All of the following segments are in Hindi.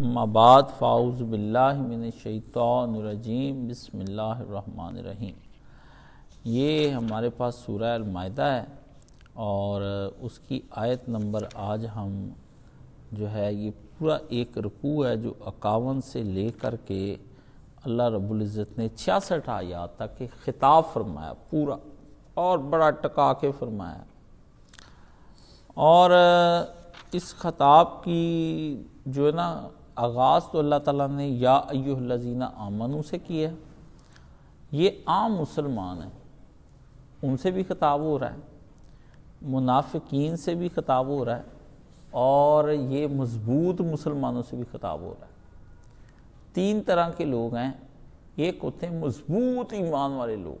अम्माबाद फ़ाउज़ बिल्लाशैतरजीम बसमीम ये हमारे पास सूर अलमायदा है और उसकी आयत नंबर आज हम जो है ये पूरा एक रकू है जो अकावन से ले कर के अल्लाह रब्ज़त ने छियासठ आया तक के ख़िताब फरमाया पूरा और बड़ा टका के फरमाया और इस खताब की जो है ना आगाज़ तो अल्लाह ताला ने या अयुल्लजीना आमनू से किया ये आम मुसलमान हैं उनसे भी खिताब हो रहा है मुनाफिकीन से भी खिताब हो रहा है और ये मजबूत मुसलमानों से भी खिताब हो रहा है तीन तरह के लोग हैं एक होते हैं मजबूत ईमान वाले लोग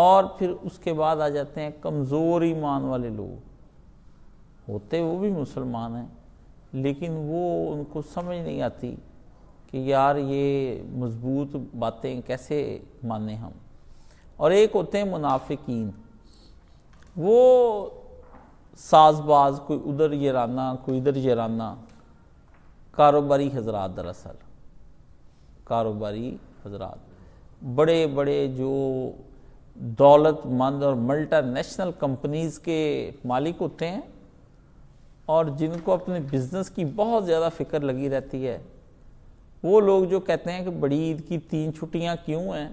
और फिर उसके बाद आ जाते हैं कमज़ोर ईमान वाले लोग होते वो भी मुसलमान हैं लेकिन वो उनको समझ नहीं आती कि यार ये मज़बूत बातें कैसे माने हम और एक होते हैं मुनाफिकीन वो साजबाज कोई उधर जराना कोई इधर जराना कारोबारी हजरात दरअसल कारोबारी हजरात बड़े बड़े जो दौलतमंद और मल्टा नेशनल कंपनीज़ के मालिक होते हैं और जिनको अपने बिजनेस की बहुत ज़्यादा फिक्र लगी रहती है वो लोग जो कहते हैं कि बड़ी ईद की तीन छुट्टियाँ क्यों हैं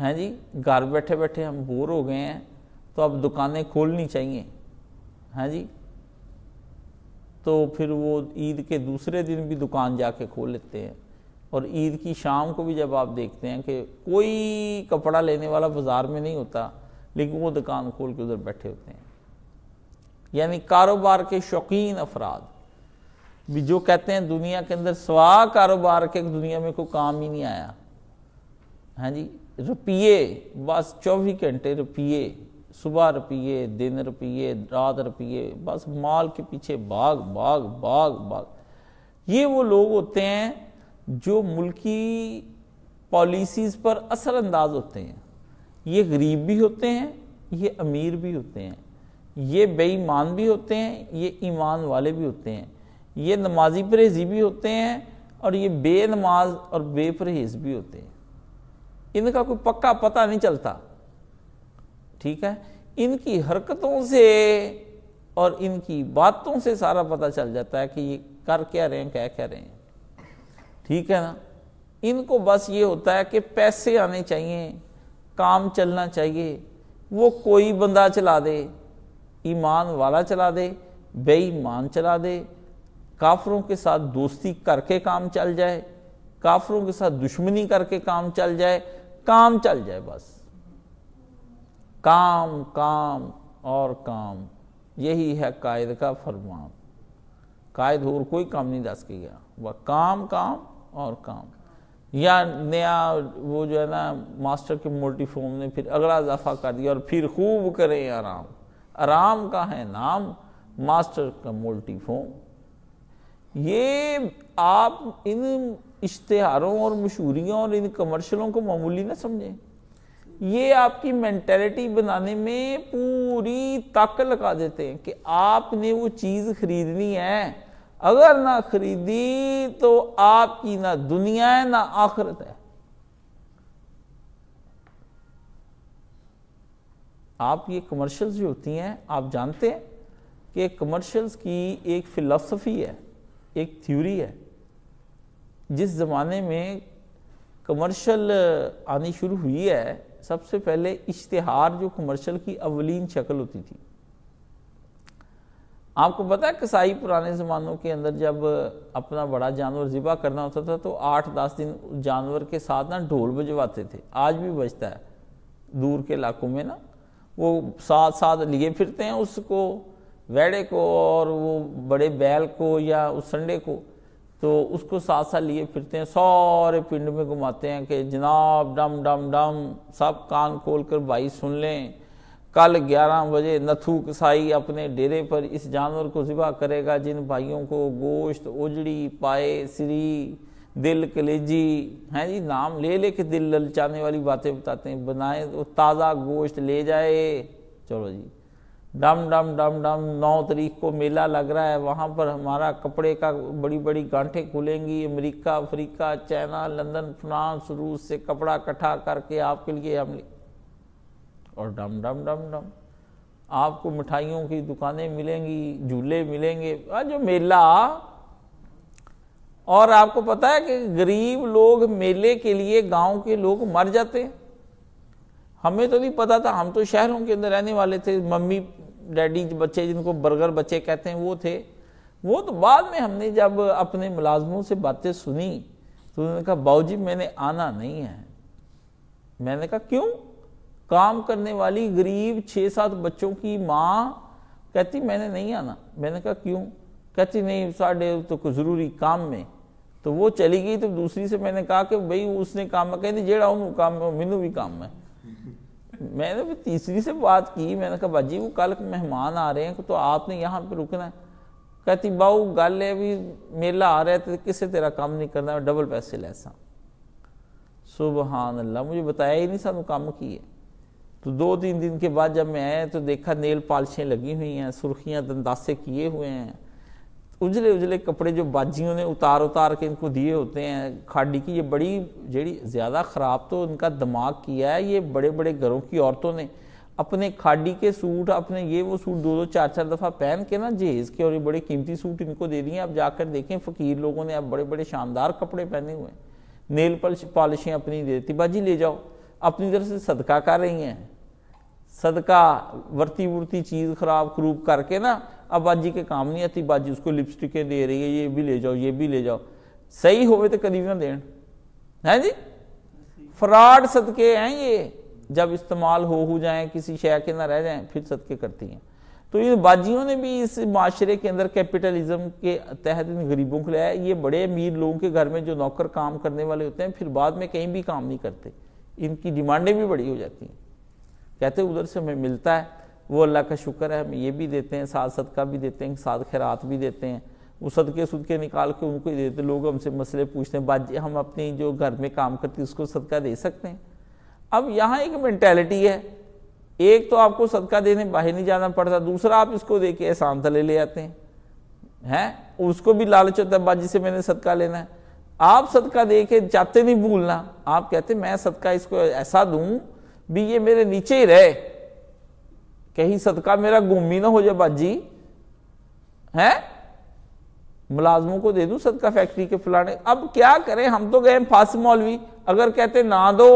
हैं जी घर बैठे बैठे हम बोर हो गए हैं तो अब दुकानें खोलनी चाहिए हैं जी तो फिर वो ईद के दूसरे दिन भी दुकान जाके खोल लेते हैं और ईद की शाम को भी जब आप देखते हैं कि कोई कपड़ा लेने वाला बाज़ार में नहीं होता लेकिन वो दुकान खोल के उधर बैठे होते हैं यानी कारोबार के शौकीन अफराद भी जो कहते हैं दुनिया के अंदर स्वा कारोबार के दुनिया में कोई काम ही नहीं आया हाँ जी रुपये बस चौबीस घंटे रुपये सुबह रुपये दिन रुपये रात रुपये बस माल के पीछे बाग बाग बाग बाग ये वो लोग होते हैं जो मुल्की पॉलिसीज़ पर असरअंदाज होते हैं ये गरीब भी होते हैं ये अमीर भी होते हैं ये बेईमान भी होते हैं ये ईमान वाले भी होते हैं ये नमाजी परहेजी भी होते हैं और ये बेनमाज और बेपरहेज भी होते हैं इनका कोई पक्का पता नहीं चलता ठीक है इनकी हरकतों से और इनकी बातों से सारा पता चल जाता है कि ये कर क्या रहे हैं क्या कह रहे हैं ठीक है ना इनको बस ये होता है कि पैसे आने चाहिए काम चलना चाहिए वो कोई बंदा चला दे ईमान वाला चला दे बेईमान चला दे काफरों के साथ दोस्ती करके काम चल जाए काफरों के साथ दुश्मनी करके काम चल जाए काम चल जाए बस काम काम और काम यही है कायद का फरमान कायद और कोई काम नहीं दस के गया वह काम काम और काम या नया वो जो है ना मास्टर के मोटी फॉर्म ने फिर अगला इजाफा कर दिया और फिर खूब करें आराम आराम का है नाम मास्टर का मोल्टी फॉर्म ये आप इन इश्तहारों और मशहूरियों और इन कमर्शलों को मामूली ना समझें ये आपकी मैंटेलिटी बनाने में पूरी ताकत लगा देते हैं कि आपने वो चीज़ खरीदनी है अगर ना खरीदी तो आपकी ना दुनिया है ना आखरत है आप ये कमर्शियल्स जो होती हैं आप जानते हैं कि कमर्शियल्स की एक फ़िलासफी है एक थ्योरी है जिस ज़माने में कमर्शियल आनी शुरू हुई है सबसे पहले इश्तहार जो कमर्शियल की अवलिन शक्ल होती थी आपको पता है कसाई पुराने ज़मानों के अंदर जब अपना बड़ा जानवर ज़िबा करना होता था तो आठ दस दिन जानवर के साथ ना ढोल बजवाते थे आज भी बजता है दूर के इलाकों में ना वो साथ साथ लिए फिरते हैं उसको वेड़े को और वो बड़े बैल को या उस संडे को तो उसको साथ साथ लिए फिरते हैं सारे पिंड में घुमाते हैं कि जनाब डम डम डम सब कान खोल कर भाई सुन लें कल 11 बजे नथु कसाई अपने डेरे पर इस जानवर को ज़िबा करेगा जिन भाइयों को गोश्त ओजड़ी पाए सिरी दिल कलेजी हैं जी नाम ले ले के दिल ललचाने वाली बातें बताते हैं बनाए वो ताज़ा गोश्त ले जाए चलो जी डम डम डम डम नौ तारीख को मेला लग रहा है वहाँ पर हमारा कपड़े का बड़ी बड़ी गांठें खुलेंगी America Africa China London France रूस से कपड़ा इकट्ठा करके आपके लिए हम और डम डम डम डम आपको मिठाइयों की दुकानें मिलेंगी झूले मिलेंगे जो मेला और आपको पता है कि गरीब लोग मेले के लिए गांव के लोग मर जाते हैं हमें तो नहीं पता था हम तो शहरों के अंदर रहने वाले थे मम्मी डैडी बच्चे जिनको बर्गर बच्चे कहते हैं वो थे वो तो बाद में हमने जब अपने मुलाजमों से बातें सुनी तो उन्होंने कहा बाबू जी मैंने आना नहीं है मैंने कहा क्यों काम करने वाली गरीब छः सात बच्चों की माँ कहती मैंने नहीं आना मैंने कहा क्यों कहती नहीं साढ़े तो कुछ ज़रूरी काम में तो वो चली गई तो दूसरी से मैंने कहा कि भाई उसने काम में कहती जेड़ा हूँ काम में मैनू भी काम है मैंने भी तीसरी से बात की मैंने कहा भाजी वो कल मेहमान आ रहे हैं तो आपने यहाँ पर रुकना है कहती बाऊ गल है भी मेला आ रहा है तो किसे तेरा काम नहीं करना मैं डबल पैसे ले सा सुबहान अल्लाह मुझे बताया ही नहीं सू काम की है तो दो तीन दिन के बाद जब मैं आया तो देखा नेल पालिशें लगी हुई हैं सुर्खियाँ दंदासे किए हुए हैं उजले उजले कपड़े जो बाजियों ने उतार उतार के इनको दिए होते हैं खाड़ी की ये बड़ी जड़ी ज़्यादा ख़राब तो इनका दिमाग किया है ये बड़े बड़े घरों की औरतों ने अपने खाड़ी के सूट अपने ये वो सूट दो दो चार चार दफ़ा पहन के ना जहेज के और ये बड़े कीमती सूट इनको दे दिए आप जाकर देखें फ़कीर लोगों ने आप बड़े बड़े शानदार कपड़े पहने हुए हैं नेल पॉलिशें अपनी दे देती बाजी ले जाओ अपनी तरफ से सदका कर रही हैं सदका वरती वरती चीज़ ख़राब क्रूब करके ना अब बाजी के काम नहीं आती बाजी उसको लिपस्टिकें दे रही है ये भी ले जाओ ये भी ले जाओ सही होवे तो कदी ना देन है जी फ्रॉड सदके हैं ये जब इस्तेमाल हो हो जाए किसी शहर के ना रह जाए फिर सदके करती हैं तो इन बाजियों ने भी इस माशरे के अंदर कैपिटलिज्म के तहत इन गरीबों को लिया है ये बड़े अमीर लोगों के घर में जो नौकर काम करने वाले होते हैं फिर बाद में कहीं भी काम नहीं करते इनकी डिमांडें भी बड़ी हो जाती हैं कहते उधर से हमें मिलता है वो अल्लाह का शुक्र है हम ये भी देते हैं साथ सदका भी देते हैं साथ खैरात भी देते हैं वो सदके सदके निकाल के उनको ही देते लोग हमसे मसले पूछते हैं बाजी हम अपनी जो घर में काम करते हैं उसको सदका दे सकते हैं अब यहाँ एक मैंटेलिटी है एक तो आपको सदका देने बाहर नहीं जाना पड़ता दूसरा आप इसको दे के एहसान तले ले आते हैं हैं उसको भी लालच होता है बाजी से मैंने सदका लेना है आप सदका दे के जाते नहीं भूलना आप कहते मैं सदका इसको ऐसा दूँ भी ये मेरे नीचे ही रहे कहीं सदका मेरा गुमी ना हो जाए बाजी है मुलाजमों को दे दू सदका फैक्ट्री के फलाने अब क्या करें हम तो गए फास मौलवी अगर कहते ना दो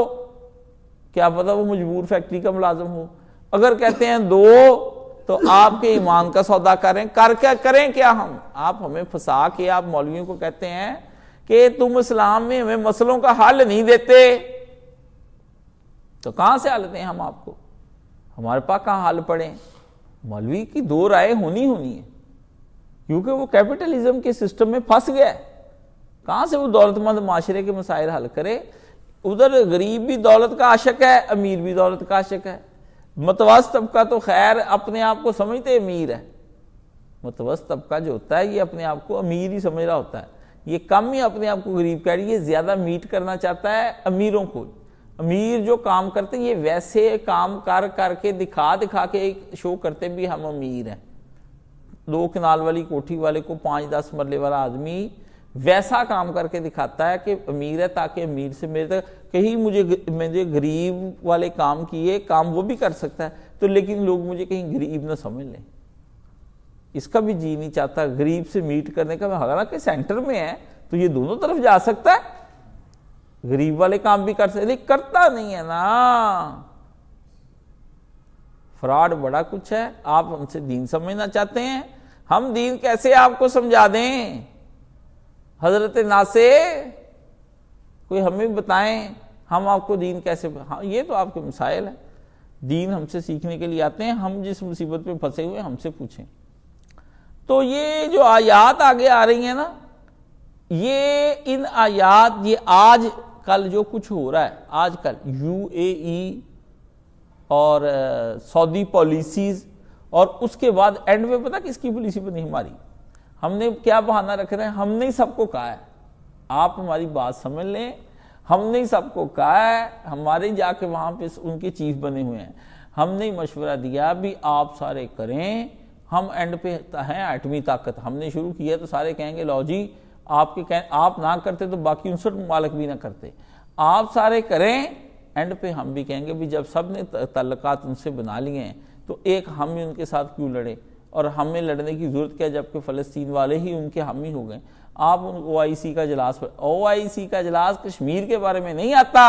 क्या पता वो मजबूर फैक्ट्री का मुलाजम हो अगर कहते हैं दो तो आपके ईमान का सौदा करें कर क्या करें क्या हम आप हमें फंसा के आप मौलवियों को कहते हैं कि तुम इस्लाम में हमें मसलों का हल नहीं देते तो कहां से हल दें हम आपको हमारे पास कहाँ हाल पड़े मौलवी की दो राय होनी होनी है क्योंकि वो कैपिटलिज्म के सिस्टम में फंस गया है कहाँ से वो दौलतमंद माशरे के मसाइल हल करे उधर गरीब भी दौलत का आशक है अमीर भी दौलत का आशक है मतवस तबका तो खैर अपने आप को समझते अमीर है मतवस तबका जो होता है ये अपने आप को अमीर ही समझ रहा होता है ये कम ही अपने आप को गरीब कह रही है ज़्यादा मीट करना चाहता है अमीरों को अमीर जो काम करते ये वैसे काम कर करके दिखा दिखा के शो करते भी हम अमीर हैं दो किनाल वाली कोठी वाले को पाँच दस मरले वाला आदमी वैसा काम करके दिखाता है कि अमीर है ताकि अमीर से मेरे तक कहीं मुझे मुझे गरीब वाले काम किए काम वो भी कर सकता है तो लेकिन लोग मुझे कहीं गरीब ना समझ लें इसका भी जी नहीं चाहता गरीब से मीट करने का मैं हालांकि सेंटर में है तो ये दोनों तरफ जा सकता है गरीब वाले काम भी कर सकते करता नहीं है ना फ्रॉड बड़ा कुछ है आप हमसे दीन समझना चाहते हैं हम दीन कैसे आपको समझा दें हजरत नासे कोई हमें बताएं हम आपको दीन कैसे हाँ ये तो आपके मिसाइल है दीन हमसे सीखने के लिए आते हैं हम जिस मुसीबत पे फंसे हुए हमसे पूछें तो ये जो आयात आगे आ रही है ना ये इन आयात ये आज कल जो कुछ हो रहा है आजकल यूएई e और सऊदी पॉलिसीज़ और उसके बाद एंड में पता किसकी पॉलिसी बनी हमारी हमने क्या बहाना रख रहे हैं हमने ही सबको कहा है आप हमारी बात समझ लें हमने ही सबको कहा है हमारे जाके वहाँ पे उनके चीफ बने हुए हैं हमने मशवरा दिया भी आप सारे करें हम एंड पे हैं आठवीं ताकत हमने शुरू किया तो सारे कहेंगे लॉजी जी आपके कह आप ना करते तो बाकी उनसठ ममालक भी ना करते आप सारे करें एंड पे हम भी कहेंगे भी जब सब ने तल्लक़ात उनसे बना लिए हैं तो एक हम ही उनके साथ क्यों लड़े और हमें लड़ने की ज़रूरत क्या जबकि फ़लस्तीन वाले ही उनके हम ही हो गए आप उन ओ आई सी का जलास ओ आई सी का इजलास कश्मीर के बारे में नहीं आता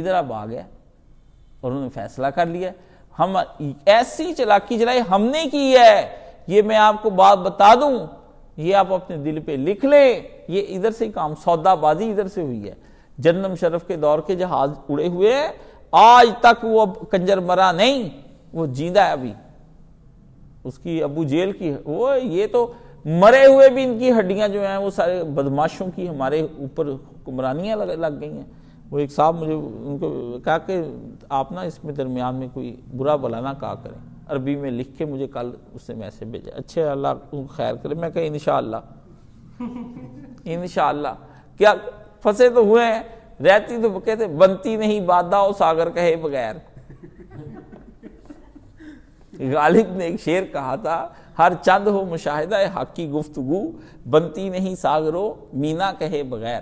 इधर आप आ गया और उन्होंने फैसला कर लिया हम ऐसी चलाकी चलाई हमने की है ये मैं आपको बात बता दूं ये आप अपने दिल पे लिख लें ये इधर से काम सौदाबाजी इधर से हुई है जन्म शरफ के दौर के जहाज उड़े हुए आज तक वो अब कंजर मरा नहीं वो जींदा है अभी उसकी अबू जेल की वो ये तो मरे हुए भी इनकी हड्डियां जो हैं वो सारे बदमाशों की हमारे ऊपर हुक्मरानियाँ लग, लग गई हैं वो एक साहब मुझे उनको कहा कि आप ना इसमें दरमियान में कोई बुरा बलाना कहा करें अरबी में लिख के मुझे कल उसने मैसेज भेजा अच्छे अल्लाह तुम खैर करे मैं कहा इनशाला इनशाला क्या फंसे तो हुए हैं रहती तो कहते बनती नहीं बादा और सागर कहे बगैर गालिब ने एक शेर कहा था हर चंद हो मुशाहिदा हक की गुफ्तगु बनती नहीं सागरो मीना कहे बगैर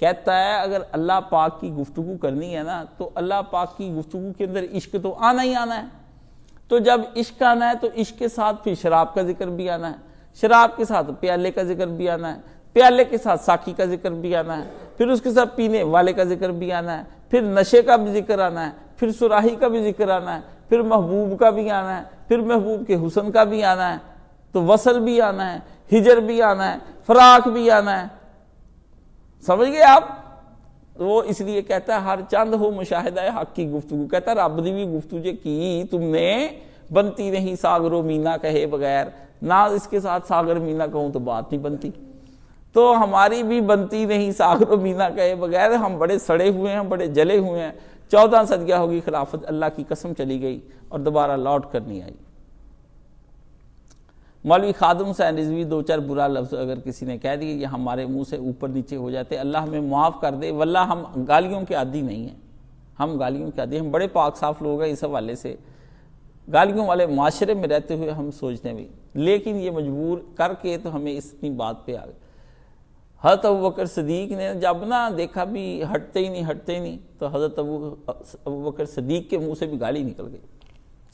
कहता है अगर अल्लाह पाक की गुफ्तगु करनी है ना तो अल्लाह पाक की गुफ्तगु के अंदर इश्क तो आना ही आना है तो जब इश्क आना है तो इश्क के साथ फिर शराब का जिक्र भी आना है शराब के साथ प्याले का जिक्र भी आना है प्याले के साथ साकी का जिक्र भी आना है फिर उसके साथ पीने वाले का जिक्र भी आना है फिर नशे का भी जिक्र आना है फिर सुराही का भी जिक्र आना है फिर महबूब का भी आना है फिर महबूब के हुसन का भी आना है तो वसल भी आना है हिजर भी आना है फराक भी आना है समझ गए आप तो वो इसलिए कहता है हर चंद हो मुशाहिदा हक की गुफ्तु कहता है रब की भी गुफ्तु जो की तुमने बनती नहीं सागर मीना कहे बगैर ना इसके साथ सागर मीना कहूँ तो बात नहीं बनती तो हमारी भी बनती नहीं सागर मीना कहे बगैर हम बड़े सड़े हुए हैं बड़े जले हुए हैं चौदह सदगया होगी खिलाफत अल्लाह की कसम चली गई और दोबारा लौट कर नहीं आई मौलवी खादम से रिजवी दो चार बुरा लफ्ज़ अगर किसी ने कह दिया ये हमारे मुंह से ऊपर नीचे हो जाते अल्लाह हमें मुआफ़ कर दे वल्ला हम गालियों के आदि नहीं हैं हम गालियों के आदि हम बड़े पाक साफ लोग हैं इस हवाले से गालियों वाले माशरे में रहते हुए हम सोचते भी लेकिन ये मजबूर करके तो हमें इतनी बात पर आ गए हज़रत अबू बकर सदीक ने जब ना देखा भी हटते ही नहीं हटते ही नहीं तो हज़रत अबू अबू बकर सदीक के मुंह से भी गाली निकल गई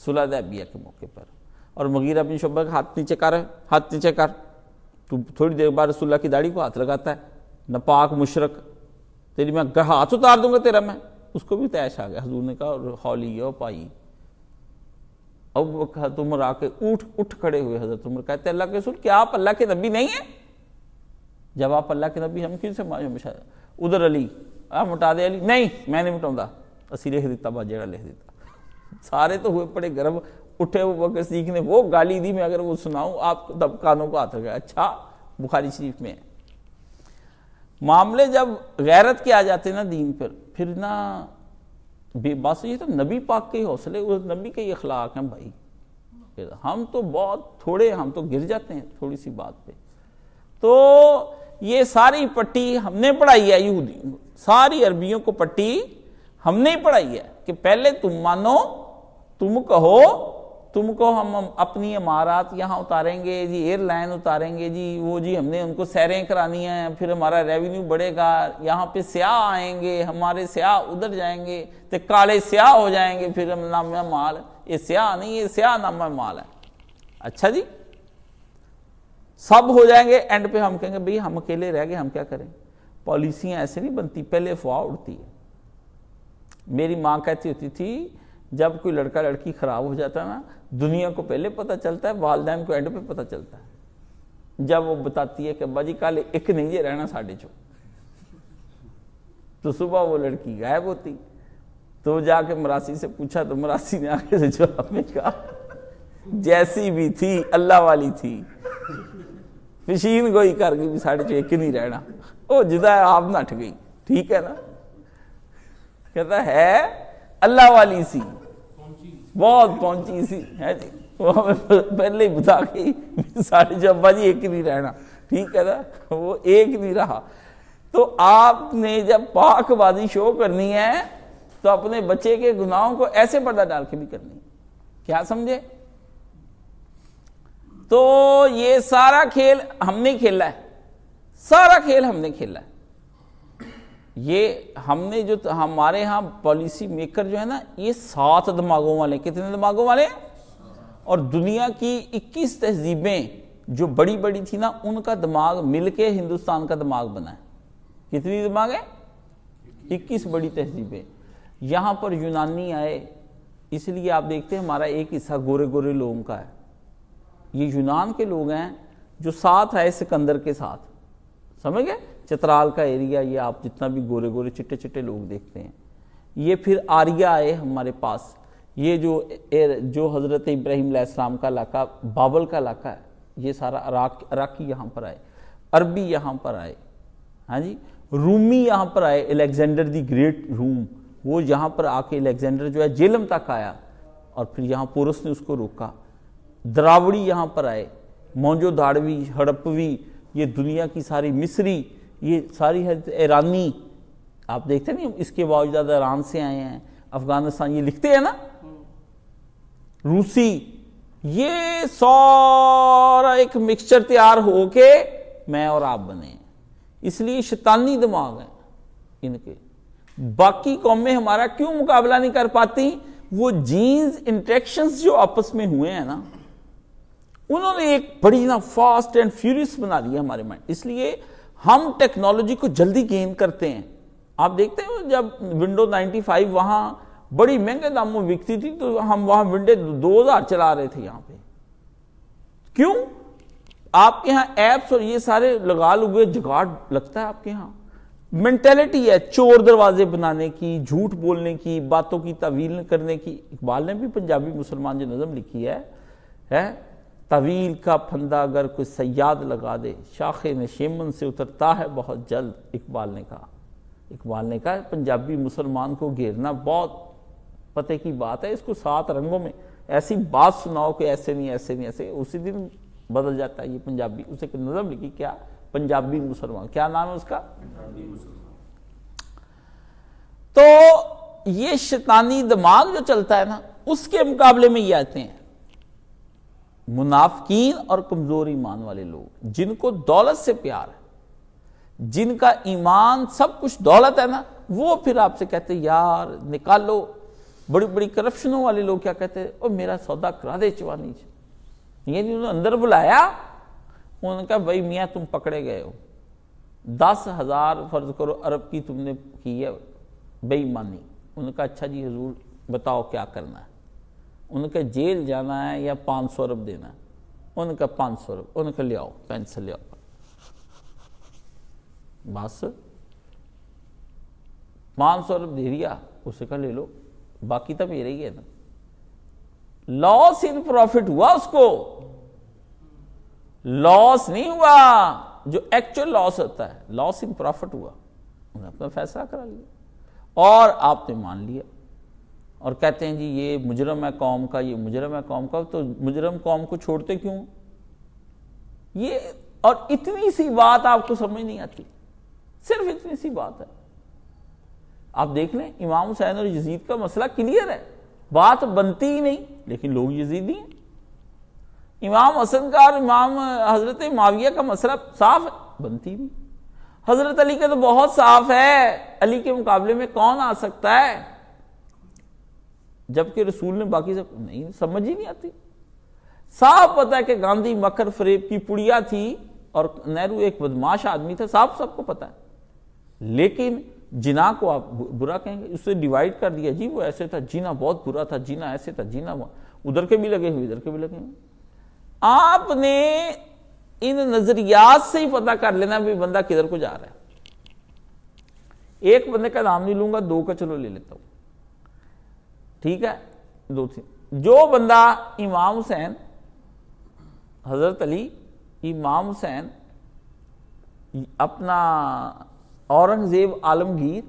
सुलह के मौके पर और मगीरा बिन शोबा का हाथ नीचे कर हाथ नीचे कर तू थोड़ी देर बाद रसुल्ला की दाढ़ी को हाथ लगाता है नपाक मुशरक तेरी मैं हाथ उतार दूंगा तेरा मैं उसको भी तैश आ गया हजूर ने कहा हौली और पाई अब हजरत उमर आके उठ उठ खड़े हुए हजरत उमर कहते अल्लाह के रसूल क्या आप अल्लाह के नबी नहीं है जब आप अल्लाह के नबी हम क्यों से हमेशा अच्छा, उधर अली आप मिटा दे अली नहीं मैं नहीं मिटाऊंगा असी लिख दिता जेड़ा लिख दिता सारे तो हुए पड़े गर्व उठे बकर सीख ने वो गाली दी मैं अगर वो सुनाऊं आप तब कानों को हाथ गया अच्छा बुखारी शरीफ में मामले जब गैरत के आ जाते ना दीन पर फिर ना बेबास ये तो नबी पाक के हौसले उस नबी के अखलाक हैं भाई फिर हम तो बहुत थोड़े हम तो गिर जाते हैं थोड़ी सी बात पे तो ये सारी पट्टी हमने पढ़ाई है यूदी सारी अरबियों को पट्टी हमने ही पढ़ाई है कि पहले तुम मानो तुम कहो तुमको हम अपनी इमारत यहाँ उतारेंगे जी एयरलाइन उतारेंगे जी वो जी हमने उनको सैरें करानी हैं फिर हमारा रेवेन्यू बढ़ेगा यहाँ पे स्याह आएंगे हमारे स्याह उधर जाएंगे तो काले स्याह हो जाएंगे फिर हम नामा माल ये स्याह नहीं ये स्याह नामा माल है अच्छा जी सब हो जाएंगे एंड पे हम कहेंगे भाई हम अकेले रह गए हम क्या करें पॉलिसियाँ ऐसे नहीं बनती पहले अफवाह उड़ती है मेरी माँ कहती होती थी जब कोई लड़का लड़की ख़राब हो जाता ना दुनिया को पहले पता चलता है वालदेन को एंड पे पता चलता है जब वो बताती है कि बाजी कल एक नहीं जे रहना साढ़े चो तो सुबह वो लड़की गायब होती तो जाके मरासी से पूछा तो मरासी ने आगे से जवाब में कहा जैसी भी थी अल्लाह वाली थी फिशीन गोई कर गई भी साढ़े चो एक नहीं रहना ओ जिदा आप नठ गई ठीक है ना कहता है अल्लाह वाली सी बहुत पहुंची सी है जी वो पहले ही बता गई साढ़े छः जी एक नहीं रहना ठीक है ना वो एक नहीं रहा तो आपने जब पाकबाजी शो करनी है तो अपने बच्चे के गुनाहों को ऐसे पर्दा डाल के भी करनी है क्या समझे तो ये सारा खेल हमने खेला है सारा खेल हमने खेला है ये हमने जो हमारे यहाँ पॉलिसी मेकर जो है ना ये सात दिमागों वाले कितने दिमागों वाले और दुनिया की 21 तहजीबें जो बड़ी बड़ी थी ना उनका दिमाग मिलके हिंदुस्तान का दिमाग बना है कितनी दिमाग है 21 बड़ी तहजीबें यहाँ पर यूनानी आए इसलिए आप देखते हैं हमारा एक हिस्सा गोरे गोरे लोगों का है ये यूनान के लोग हैं जो साथ आए सिकंदर के साथ समझ गए चित्राल का एरिया ये आप जितना भी गोरे गोरे चिट्टे चिट्टे लोग देखते हैं ये फिर आर्या आए हमारे पास ये जो जो हज़रत इब्राहिम आसमाम का इलाका बाबल का इलाका है ये सारा अराक अराकी यहाँ पर आए अरबी यहाँ पर आए हाँ जी रूमी यहाँ पर आए अलेक्जेंडर दी ग्रेट रूम वो यहाँ पर आके अलेक्जेंडर जो है जेलम तक आया और फिर यहाँ पोरस ने उसको रोका द्रावड़ी यहाँ पर आए मौजो दाड़वी हड़पवी ये दुनिया की सारी मिस्री ये सारी है ईरानी आप देखते नहीं इसके बावजूद ईरान से आए हैं अफगानिस्तान ये लिखते हैं ना रूसी ये सारा एक मिक्सचर तैयार होके मैं और आप बने इसलिए शैतानी दिमाग है इनके बाकी कौमें हमारा क्यों मुकाबला नहीं कर पाती वो जीन्स इंट्रेक्शन जो आपस में हुए हैं ना उन्होंने एक बड़ी ना फास्ट एंड फ्यूरियस बना दिया हमारे माइंड इसलिए हम टेक्नोलॉजी को जल्दी गेन करते हैं आप देखते हो जब विंडो 95 वहां बड़ी महंगे दाम में बिकती थी तो हम वहां विंडो 2000 चला रहे थे यहां पे क्यों आपके यहां एप्स और ये सारे लगा हुए जुगाड़ लगता है आपके यहां मेंटेलिटी है चोर दरवाजे बनाने की झूठ बोलने की बातों की तवील करने की इकबाल ने भी पंजाबी मुसलमान जो नज़म लिखी है है तवील का फंदा अगर कोई सयाद लगा दे शाखे ने शेमन से उतरता है बहुत जल्द इकबाल ने कहा इकबाल ने कहा पंजाबी मुसलमान को घेरना बहुत पते की बात है इसको सात रंगों में ऐसी बात सुनाओ कि ऐसे नहीं ऐसे नहीं ऐसे उसी दिन बदल जाता है ये पंजाबी उसे एक नज़म लिखी क्या पंजाबी मुसलमान क्या नाम है उसका तो ये शैतानी दिमाग जो चलता है ना उसके मुकाबले में ये आते हैं मुनाफकीन और कमजोर ईमान वाले लोग जिनको दौलत से प्यार है जिनका ईमान सब कुछ दौलत है ना वो फिर आपसे कहते यार निकालो बड़ी बड़ी करप्शनों वाले लोग क्या कहते हैं और मेरा सौदा करा दे चवानी से ये नहीं उन्होंने अंदर बुलाया उन्होंने कहा भाई मियाँ तुम पकड़े गए हो दस हजार फर्ज करो अरब की तुमने की है बेईमानी उनका अच्छा जी हजूर बताओ क्या करना है उनका जेल जाना है या पाँच सौ रुपये देना है उनका पाँच सौ रुपये उनका ले आओ पेंसिल ले आओ बस पाँच सौ रुपये दे दिया उसे का ले लो बाकी तो मेरे ही है ना लॉस इन प्रॉफिट हुआ उसको लॉस नहीं हुआ जो एक्चुअल लॉस होता है लॉस इन प्रॉफिट हुआ उन्हें अपना फैसला करा लिया और आपने मान लिया और कहते हैं जी ये मुजरम है कौम का ये मुजरम है कौम का तो मुजरम कौम को छोड़ते क्यों ये और इतनी सी बात आपको समझ नहीं आती सिर्फ इतनी सी बात है आप देख लें इमाम हुसैन और यजीद का मसला क्लियर है बात बनती ही नहीं लेकिन लोग यजीदी हैं इमाम हसन का और इमाम हजरत माविया का मसला साफ है बनती नहीं हजरत अली का तो बहुत साफ है अली के मुकाबले में कौन आ सकता है जबकि रसूल ने बाकी सब नहीं समझ ही नहीं आती साफ पता है कि गांधी मकर फरेब की पुड़िया थी और नेहरू एक बदमाश आदमी था साफ सबको पता है लेकिन जिना को आप बुरा कहेंगे उससे डिवाइड कर दिया जी वो ऐसे था जीना बहुत बुरा था जीना ऐसे था जीना उधर के भी लगे हुए इधर के भी लगे हुए आपने इन नजरियात से ही पता कर लेना भी बंदा किधर को जा रहा है एक बंदे का नाम नहीं लूंगा दो का चलो ले लेता हूं ठीक है दो थी जो बंदा इमाम हुसैन हजरत अली इमाम हुसैन अपना औरंगजेब आलमगीर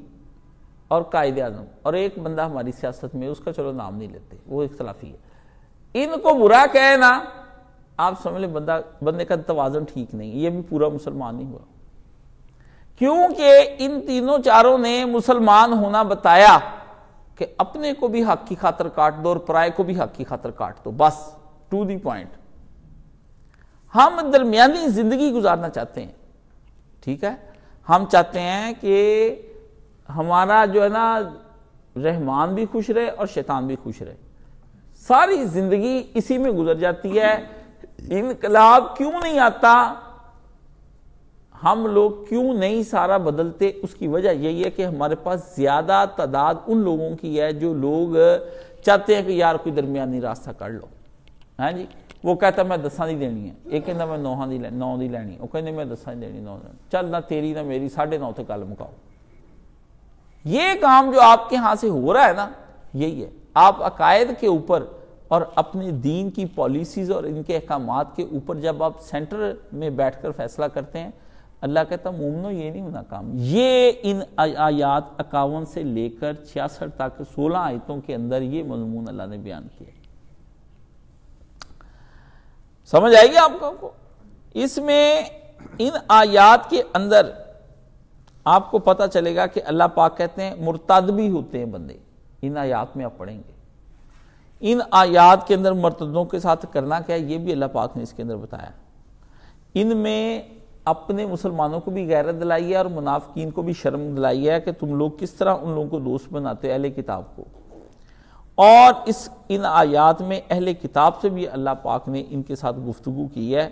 और कायद आजम और एक बंदा हमारी सियासत में उसका चलो नाम नहीं लेते वो इख्तलाफी है इनको बुरा कहे ना आप समझ लें बंदा बंदे का तोज़न ठीक नहीं ये भी पूरा मुसलमान नहीं हुआ क्योंकि इन तीनों चारों ने मुसलमान होना बताया कि अपने को भी हक की खातर काट दो और पराए को भी हक की खातर काट दो बस टू दी पॉइंट हम दरमियानी जिंदगी गुजारना चाहते हैं ठीक है हम चाहते हैं कि हमारा जो है ना रहमान भी खुश रहे और शैतान भी खुश रहे सारी जिंदगी इसी में गुजर जाती है इनकलाब क्यों नहीं आता हम लोग क्यों नहीं सारा बदलते उसकी वजह यही है कि हमारे पास ज़्यादा तादाद उन लोगों की है जो लोग चाहते हैं कि यार कोई दरमियानी रास्ता कर लो है हाँ जी वो कहता मैं दसा दी देनी है एक कहता मैं नौह की नौ की लैनी वह कहते मैं दसा की देनी नौ चल ना तेरी ना मेरी साढ़े नौ तक गल मुकाओ ये काम जो आपके यहाँ से हो रहा है ना यही है आप अकायद के ऊपर और अपने दीन की पॉलिसीज़ और इनके अहकाम के ऊपर जब आप सेंटर में बैठकर फैसला करते हैं अल्लाह कहता मोमनो ये नहीं होना काम ये इन आयात अकावन से लेकर छियासठ तक सोलह आयतों के अंदर ये मजमून अल्लाह ने बयान किया समझ आएगी आपको इसमें इन आयात के अंदर आपको पता चलेगा कि अल्लाह पाक कहते हैं मुर्ताद भी होते हैं बंदे इन आयात में आप पढ़ेंगे इन आयात के अंदर मर्तदों के साथ करना क्या है ये भी अल्लाह पाक ने इसके अंदर बताया इनमें अपने मुसलमानों को भी गैरत दिलाई है और मुनाफिकीन को भी शर्म दिलाई है कि तुम लोग किस तरह उन लोगों को दोस्त बनाते हो अहले किताब को और इस इन आयात में अहले किताब से भी अल्लाह पाक ने इनके साथ गुफ्तु की है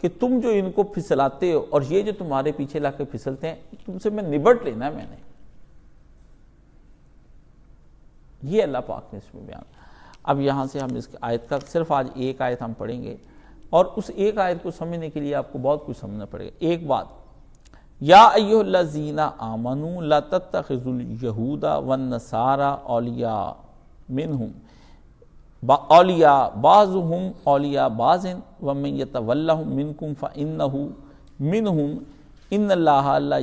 कि तुम जो इनको फिसलाते हो और ये जो तुम्हारे पीछे ला के फिसलते हैं तुमसे मैं निबट लेना है मैंने ये अल्लाह पाक ने इसमें बयान अब यहाँ से हम इस आयत का सिर्फ आज एक आयत हम पढ़ेंगे और उस एक आयत को समझने के लिए आपको बहुत कुछ समझना पड़ेगा एक बात या अयो लजीना आमनू यहूदा वन नसारा ओलिया मिन ओलिया बाज़ हम ओलिया बाज़िन वमन यतवल्लम मिनकुम फ़िन मिन इन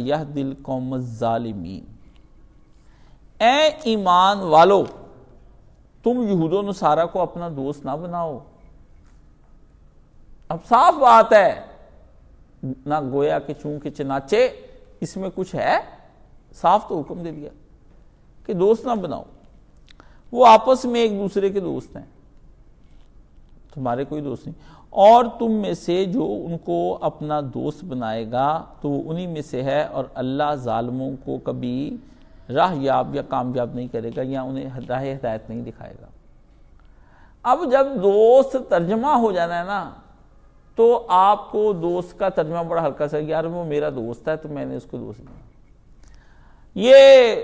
यह दिल कौम ालमीन ए ईमान वालो तुम यहूदो नसारा को अपना दोस्त ना बनाओ अब साफ बात है ना गोया के के चनाचे इसमें कुछ है साफ तो हुक्म दे दिया कि दोस्त ना बनाओ वो आपस में एक दूसरे के दोस्त हैं तुम्हारे कोई दोस्त नहीं और तुम में से जो उनको अपना दोस्त बनाएगा तो वो उन्हीं में से है और अल्लाह ालमों को कभी राह याब या कामयाब नहीं करेगा या उन्हें राह हदायत नहीं दिखाएगा अब जब दोस्त तर्जमा हो जाना है ना तो आपको दोस्त का तर्जमा बड़ा हल्का सा यार वो मेरा दोस्त है तो मैंने उसको दोस्त दिया ये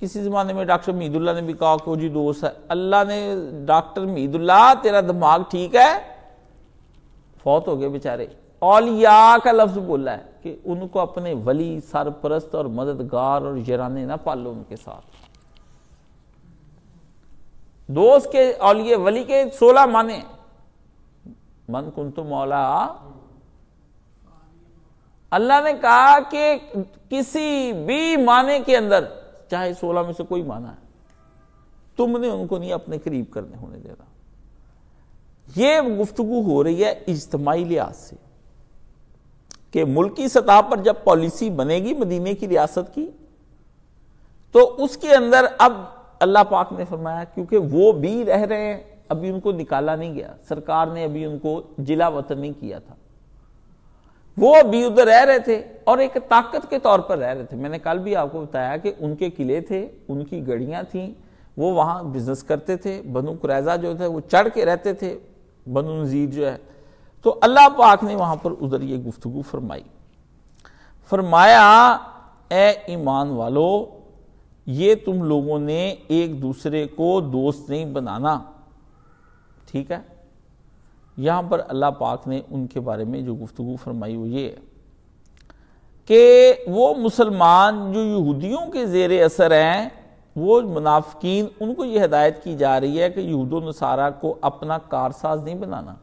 किसी ज़माने में डॉक्टर मीदुल्ला ने भी कहा कि वो जी दोस्त है अल्लाह ने डॉक्टर मीदुल्ला तेरा दिमाग ठीक है फौत हो गए बेचारे औलिया का लफ्ज़ बोला है कि उनको अपने वली सरपरस्त और मददगार और जराने ना पालो उनके साथ दोस्त के औलिए वली के सोलह माने मन कुंतु मौला अल्लाह ने कहा कि किसी भी माने के अंदर चाहे सोलह में से कोई माना है तुमने उनको नहीं अपने करीब करने होने देना यह गुफ्तगु हो रही है इज्तमाही लिहाज से कि मुल्की सतह पर जब पॉलिसी बनेगी मदीने की रियासत की तो उसके अंदर अब अल्लाह पाक ने फरमाया क्योंकि वो भी रह रहे हैं अभी उनको निकाला नहीं गया सरकार ने अभी उनको जिला वतन नहीं किया था वो अभी उधर रह रहे थे और एक ताकत के तौर पर रह रहे थे मैंने कल भी आपको बताया कि उनके किले थे उनकी गड़ियां थी वो वहां बिजनेस करते थे बनु कुरैजा जो थे वो चढ़ के रहते थे बनु नज़ीर जो है तो अल्लाह पाक ने वहां पर उधर ये गुफ्तु फरमाई फरमाया ए ईमान वालो ये तुम लोगों ने एक दूसरे को दोस्त नहीं बनाना ठीक है यहाँ पर अल्लाह पाक ने उनके बारे में जो गुफ्तु फरमाई वो ये कि वो मुसलमान जो यहूदियों के जेर असर हैं वो मुनाफिकीन उनको ये हदायत की जा रही है कि यहूदो नसारा को अपना कारसाज नहीं बनाना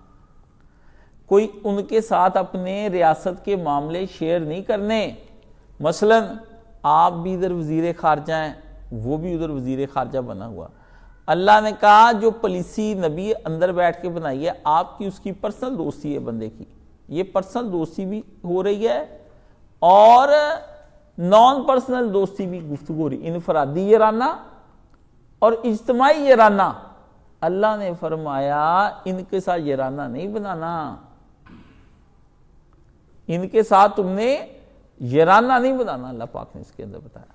कोई उनके साथ अपने रियासत के मामले शेयर नहीं करने मसलन आप भी इधर वजीर खारजा हैं वो भी उधर वजीर खारजा बना हुआ अल्लाह ने कहा जो पॉलिसी नबी अंदर बैठ के बनाई है आपकी उसकी पर्सनल दोस्ती है बंदे की ये पर्सनल दोस्ती भी हो रही है और नॉन पर्सनल दोस्ती भी गुफ्तु हो रही इनफरादी यराना और इज्तमाही यराना अल्लाह ने फरमाया इनके साथ यराना नहीं बनाना इनके साथ तुमने याना नहीं बनाना अल्लाह पाक ने इसके अंदर बताया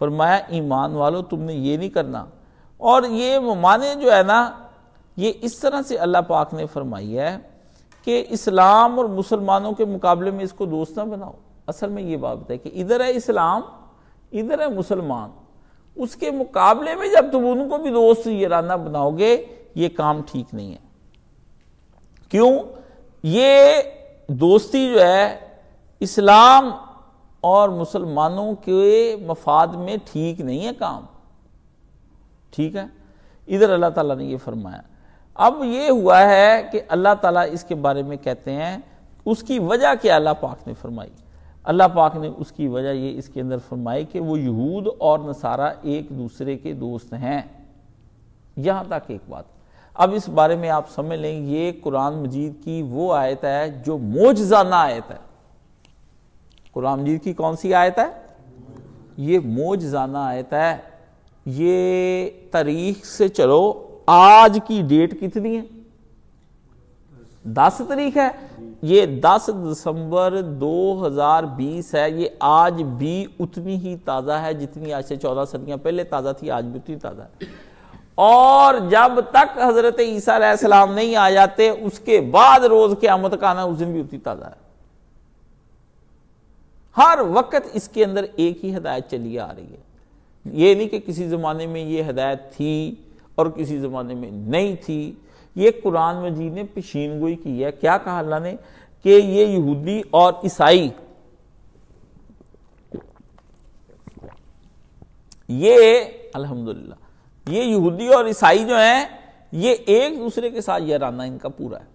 फरमाया ईमान वालों तुमने ये नहीं करना और ये माने जो है ना ये इस तरह से अल्लाह पाक ने फरमाई है कि इस्लाम और मुसलमानों के मुकाबले में इसको दोस्त ना बनाओ असल में ये बात है कि इधर है इस्लाम इधर है मुसलमान उसके मुकाबले में जब तुम उनको भी दोस्त ये राना बनाओगे ये काम ठीक नहीं है क्यों ये दोस्ती जो है इस्लाम और मुसलमानों के मफाद में ठीक नहीं है काम ठीक है इधर अल्लाह ताला ने ये फरमाया अब ये हुआ है कि अल्लाह ताला इसके बारे में कहते हैं उसकी वजह क्या अल्लाह पाक ने फरमाई अल्लाह पाक ने उसकी वजह ये इसके अंदर फरमाई कि वो यहूद और नसारा एक दूसरे के दोस्त हैं यहाँ तक एक बात अब इस बारे में आप समझ लें ये कुरान मजीद की वो आयत है जो मोजाना आयत है कुरान मजीद की कौन सी आयत है ये मोजाना आयत है ये तारीख से चलो आज की डेट कितनी है दस तारीख है ये दस दिसंबर 2020 है ये आज भी उतनी ही ताज़ा है जितनी आज से चौदह सदियां पहले ताज़ा थी आज भी उतनी ताज़ा है और जब तक हज़रत ईसा सलाम नहीं आ जाते उसके बाद रोज़ के आमद का आना उस दिन भी उतनी ताज़ा है हर वक्त इसके अंदर एक ही हदायत चली आ रही है ये नहीं कि किसी ज़माने में ये हदायत थी और किसी ज़माने में नहीं थी ये कुरान मजीद ने पेशीन गोई की है क्या कहा अल्लाह ने कि ये यहूदी और ईसाई ये अल्हम्दुलिल्लाह ये यहूदी और ईसाई जो हैं ये एक दूसरे के साथ यराना इनका पूरा है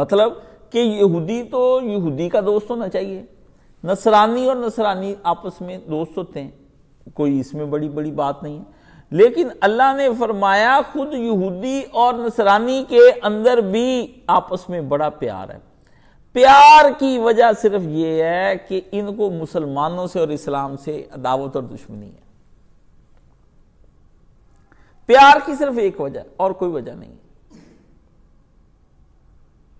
मतलब कि यहूदी तो यहूदी का दोस्त होना चाहिए नसरानी और नसरानी आपस में दोस्त होते हैं कोई इसमें बड़ी बड़ी बात नहीं है लेकिन अल्लाह ने फरमाया खुद यहूदी और नसरानी के अंदर भी आपस में बड़ा प्यार है प्यार की वजह सिर्फ ये है कि इनको मुसलमानों से और इस्लाम से अदावत और दुश्मनी है प्यार की सिर्फ एक वजह और कोई वजह नहीं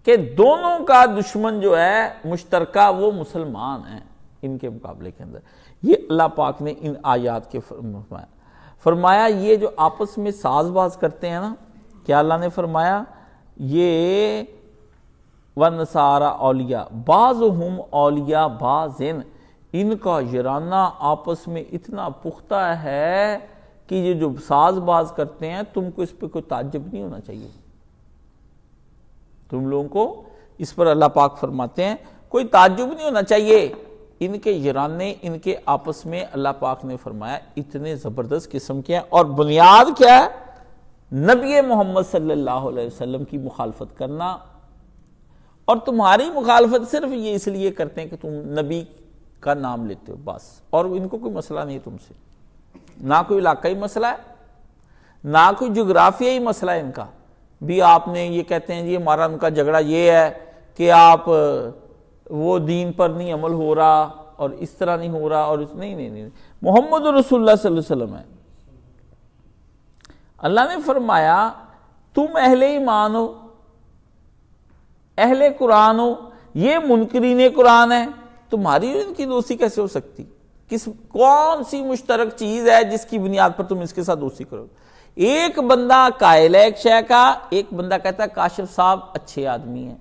कि दोनों का दुश्मन जो है मुश्तरका वो मुसलमान है इनके मुकाबले के अंदर ये अल्लाह पाक ने इन आयात के फरमाया फरमाया ये जो आपस में साजबाज करते हैं ना क्या अल्लाह ने फरमाया ये व नसारा अलिया बाज़ हम अलिया इन इनका यराना आपस में इतना पुख्ता है कि ये जो साजबाज करते हैं तुमको इस पर कोई ताजब नहीं होना चाहिए तुम लोगों को इस पर अल्लाह पाक फरमाते हैं कोई ताजुब नहीं होना चाहिए इनके यराने इनके आपस में अल्लाह पाक ने फरमाया इतने ज़बरदस्त किस्म के हैं और बुनियाद क्या है नबी मोहम्मद सल्लल्लाहु अलैहि वसल्लम की मुखालफत करना और तुम्हारी मुखालफत सिर्फ ये इसलिए करते हैं कि तुम नबी का नाम लेते हो बस और इनको कोई मसला नहीं तुमसे ना कोई इलाकाई मसला है ना कोई जोग्राफियाई मसला है इनका भी आपने ये कहते हैं जी हमारा उनका झगड़ा ये है कि आप वो दीन पर नहीं अमल हो रहा और इस तरह नहीं हो रहा और इस नहीं नहीं नहीं मोहम्मद रसुल्लाम है अल्लाह ने फरमाया तुम अहले ईमान हो अहले कुरान हो ये मुनकरीन कुरान है तुम्हारी और इनकी दोस्ती कैसे हो सकती किस कौन सी मुश्तरक चीज है जिसकी बुनियाद पर तुम इसके साथ दोस्ती करोगे एक बंदा कायल है एक शह का एक बंदा कहता है काशिफ साहब अच्छे आदमी हैं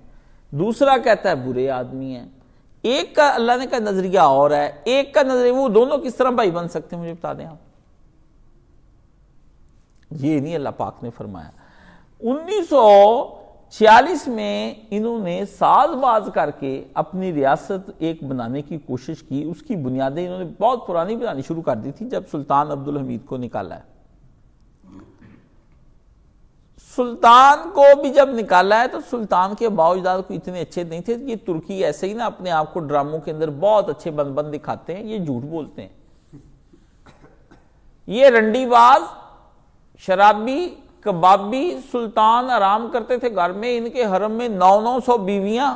दूसरा कहता है बुरे आदमी है एक का अल्लाह ने का नजरिया और है एक का नजरिया वो दोनों किस तरह भाई बन सकते हैं मुझे बता दें आप ये नहीं अल्लाह पाक ने फरमाया 1946 में इन्होंने साजबाज करके अपनी रियासत एक बनाने की कोशिश की उसकी बुनियादें इन्होंने बहुत पुरानी बनानी शुरू कर दी थी जब सुल्तान अब्दुल हमीद को निकाला है सुल्तान को भी जब निकाला है तो सुल्तान के बावजदाद को इतने अच्छे नहीं थे ये तुर्की ऐसे ही ना अपने आप को ड्रामों के अंदर बहुत अच्छे बन बन दिखाते हैं ये झूठ बोलते हैं ये रंडीबाज शराबी कबाबी सुल्तान आराम करते थे घर में इनके हरम में नौ नौ सौ बीवियां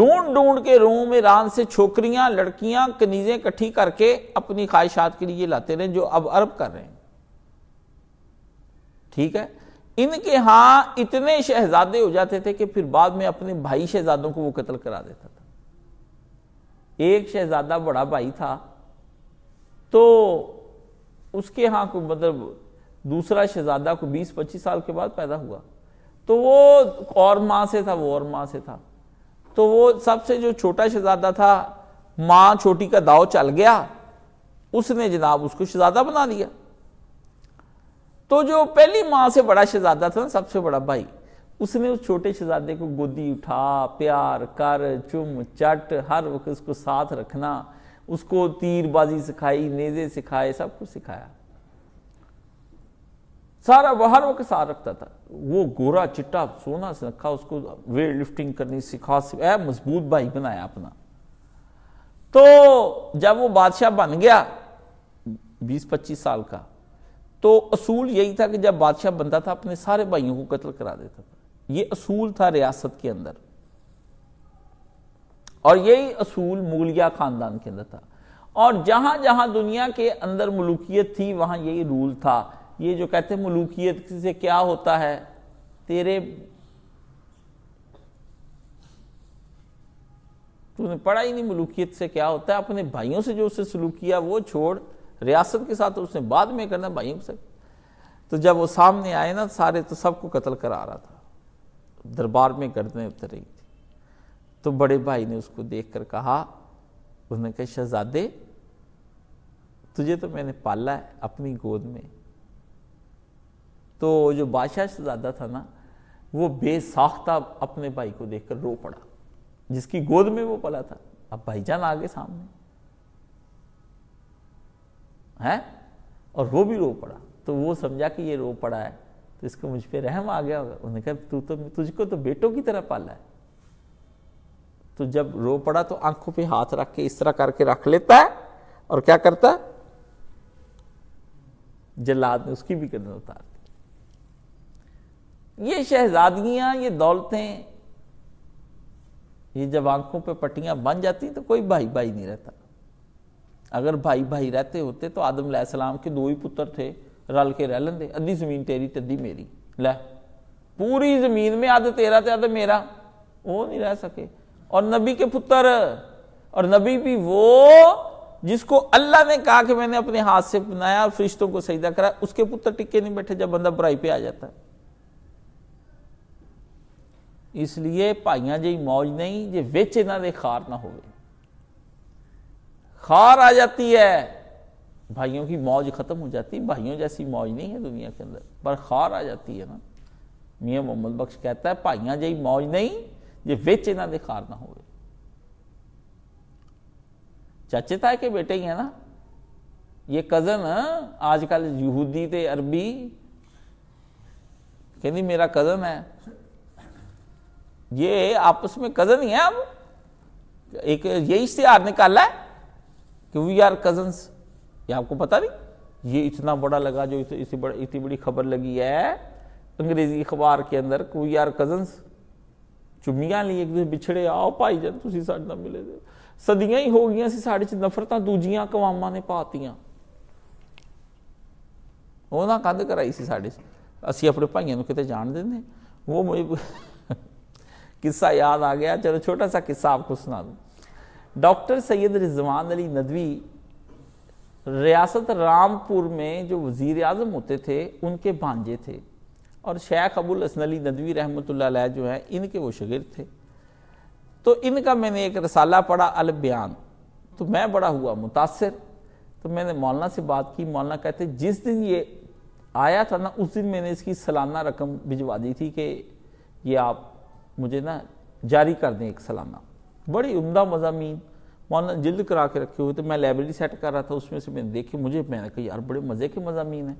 ढूंढ ढूंढ के रूम ईरान से छोकरियां लड़कियां कनीजें इकट्ठी करके अपनी ख्वाहिशात के लिए लाते रहे जो अब अरब कर रहे हैं ठीक है इनके यहाँ इतने शहजादे हो जाते थे कि फिर बाद में अपने भाई शहजादों को वो कत्ल करा देता था एक शहजादा बड़ा भाई था तो उसके यहाँ को मतलब दूसरा शहजादा को 20-25 साल के बाद पैदा हुआ तो वो और माँ से था वो और माँ से था तो वो सबसे जो छोटा शहजादा था माँ छोटी का दाव चल गया उसने जनाब उसको शहजादा बना दिया तो जो पहली माँ से बड़ा शहजादा था ना सबसे बड़ा भाई उसने उस छोटे शहजादे को गोदी उठा प्यार कर चुम चट हर वक्त उसको साथ रखना उसको तीरबाजी सिखाई नेजे सिखाए सब कुछ सिखाया सारा वो हर वक्त साथ रखता था वो गोरा चिट्टा सोना से रखा उसको वेट लिफ्टिंग करनी सिखा ए मजबूत भाई बनाया अपना तो जब वो बादशाह बन गया बीस पच्चीस साल का तो असूल यही था कि जब बादशाह बनता था अपने सारे भाइयों को कत्ल करा देता था ये असूल था रियासत के अंदर और यही असूल मुगलिया खानदान के अंदर था और जहां जहां दुनिया के अंदर मलूकियत थी वहां यही रूल था ये जो कहते हैं मलूकियत से क्या होता है तेरे तूने पढ़ा ही नहीं मलूकियत से क्या होता है अपने भाइयों से जो उसे सलूक किया वो छोड़ रियासत के साथ उसने बाद में करना मायूब से तो जब वो सामने आए ना सारे तो सबको कत्ल करा रहा था दरबार में गर्दने उतर रही थी तो बड़े भाई ने उसको देख कर कहा उसने कहा शहजादे तुझे तो मैंने पाला है अपनी गोद में तो जो बादशाह शहजादा था ना वो बेसाख्ता अपने भाई को देखकर रो पड़ा जिसकी गोद में वो पला था अब भाईजान आ गए सामने है और वो भी रो पड़ा तो वो समझा कि ये रो पड़ा है तो इसको मुझ पर रहम आ गया होगा उन्होंने कहा तू तो तुझको तो बेटों की तरह पाला है तो जब रो पड़ा तो आंखों पे हाथ रख के इस तरह करके रख लेता है और क्या करता है जल्लाद ने उसकी भी गर्दन उतार दी ये शहजादगियां ये दौलतें ये जब आंखों पे पट्टियां बन जाती तो कोई भाई भाई नहीं रहता अगर भाई भाई रहते होते तो आदम सलाम के दो ही पुत्र थे रल के रह लेंदे अद्धी जमीन तेरी अद्धी मेरी लै पूरी जमीन में अद तेरा तो अद मेरा वो नहीं रह सके और नबी के पुत्र और नबी भी वो जिसको अल्लाह ने कहा कि मैंने अपने हाथ से बनाया और फरिश्तों को सजदा करा उसके पुत्र टिके नहीं बैठे जब बंदा बुराई पे आ जाता है इसलिए भाइयों जी मौज नहीं जे बेच इन्हों खार ना होवे खार आ जाती है भाइयों की मौज ख़त्म हो जाती भाइयों जैसी मौज नहीं है दुनिया के अंदर पर खार आ जाती है ना मियाँ मोहम्मद बख्श कहता है भाइया जी मौज नहीं जे बिच इन्हों के खार ना हो चाचे ताए के बेटे ही है ना ये कज़न आजकल यहूदी तो अरबी कहती मेरा कज़न है ये आपस में कज़न ही है अब एक यही इश्तेहार निकाला है कि वी आर कजन्स ये आपको पता नहीं ये इतना बड़ा लगा जो इस, इसी इतनी बड़ी खबर लगी है अंग्रेजी अखबार के अंदर वी आर कजन्स चुमिया ली एक दूसरे बिछड़े आओ भाई जन तुम सा मिले सदियां ही हो गई सी साढ़े नफरत दूजिया कवाम ने पाती वो ना कंध कराई सी साढ़े असी अपने भाइयों कितने जान दें वो मुझे किस्सा याद आ गया चलो छोटा सा किस्सा आपको सुना दूँ डॉक्टर सैयद रिजवान अली नदवी रियासत रामपुर में जो वज़ी अजम होते थे उनके भांजे थे और शेख अबुल हसन अली नदवी रहमत जो हैं इनके वो शगिर थे तो इनका मैंने एक रसाला पढ़ा अल बयान तो मैं बड़ा हुआ मुतासर तो मैंने मौलाना से बात की मौलाना कहते जिस दिन ये आया था ना उस दिन मैंने इसकी सालाना रकम भिजवा दी थी कि ये आप मुझे ना जारी कर दें एक सालाना बड़ी उमदा मजामी मौलाना जिल्द करा के रखे हुए थे मैं लाइब्रेरी सेट कर रहा था उसमें से मैंने देखी मुझे मैंने कहा यार बड़े मज़े के मजामी हैं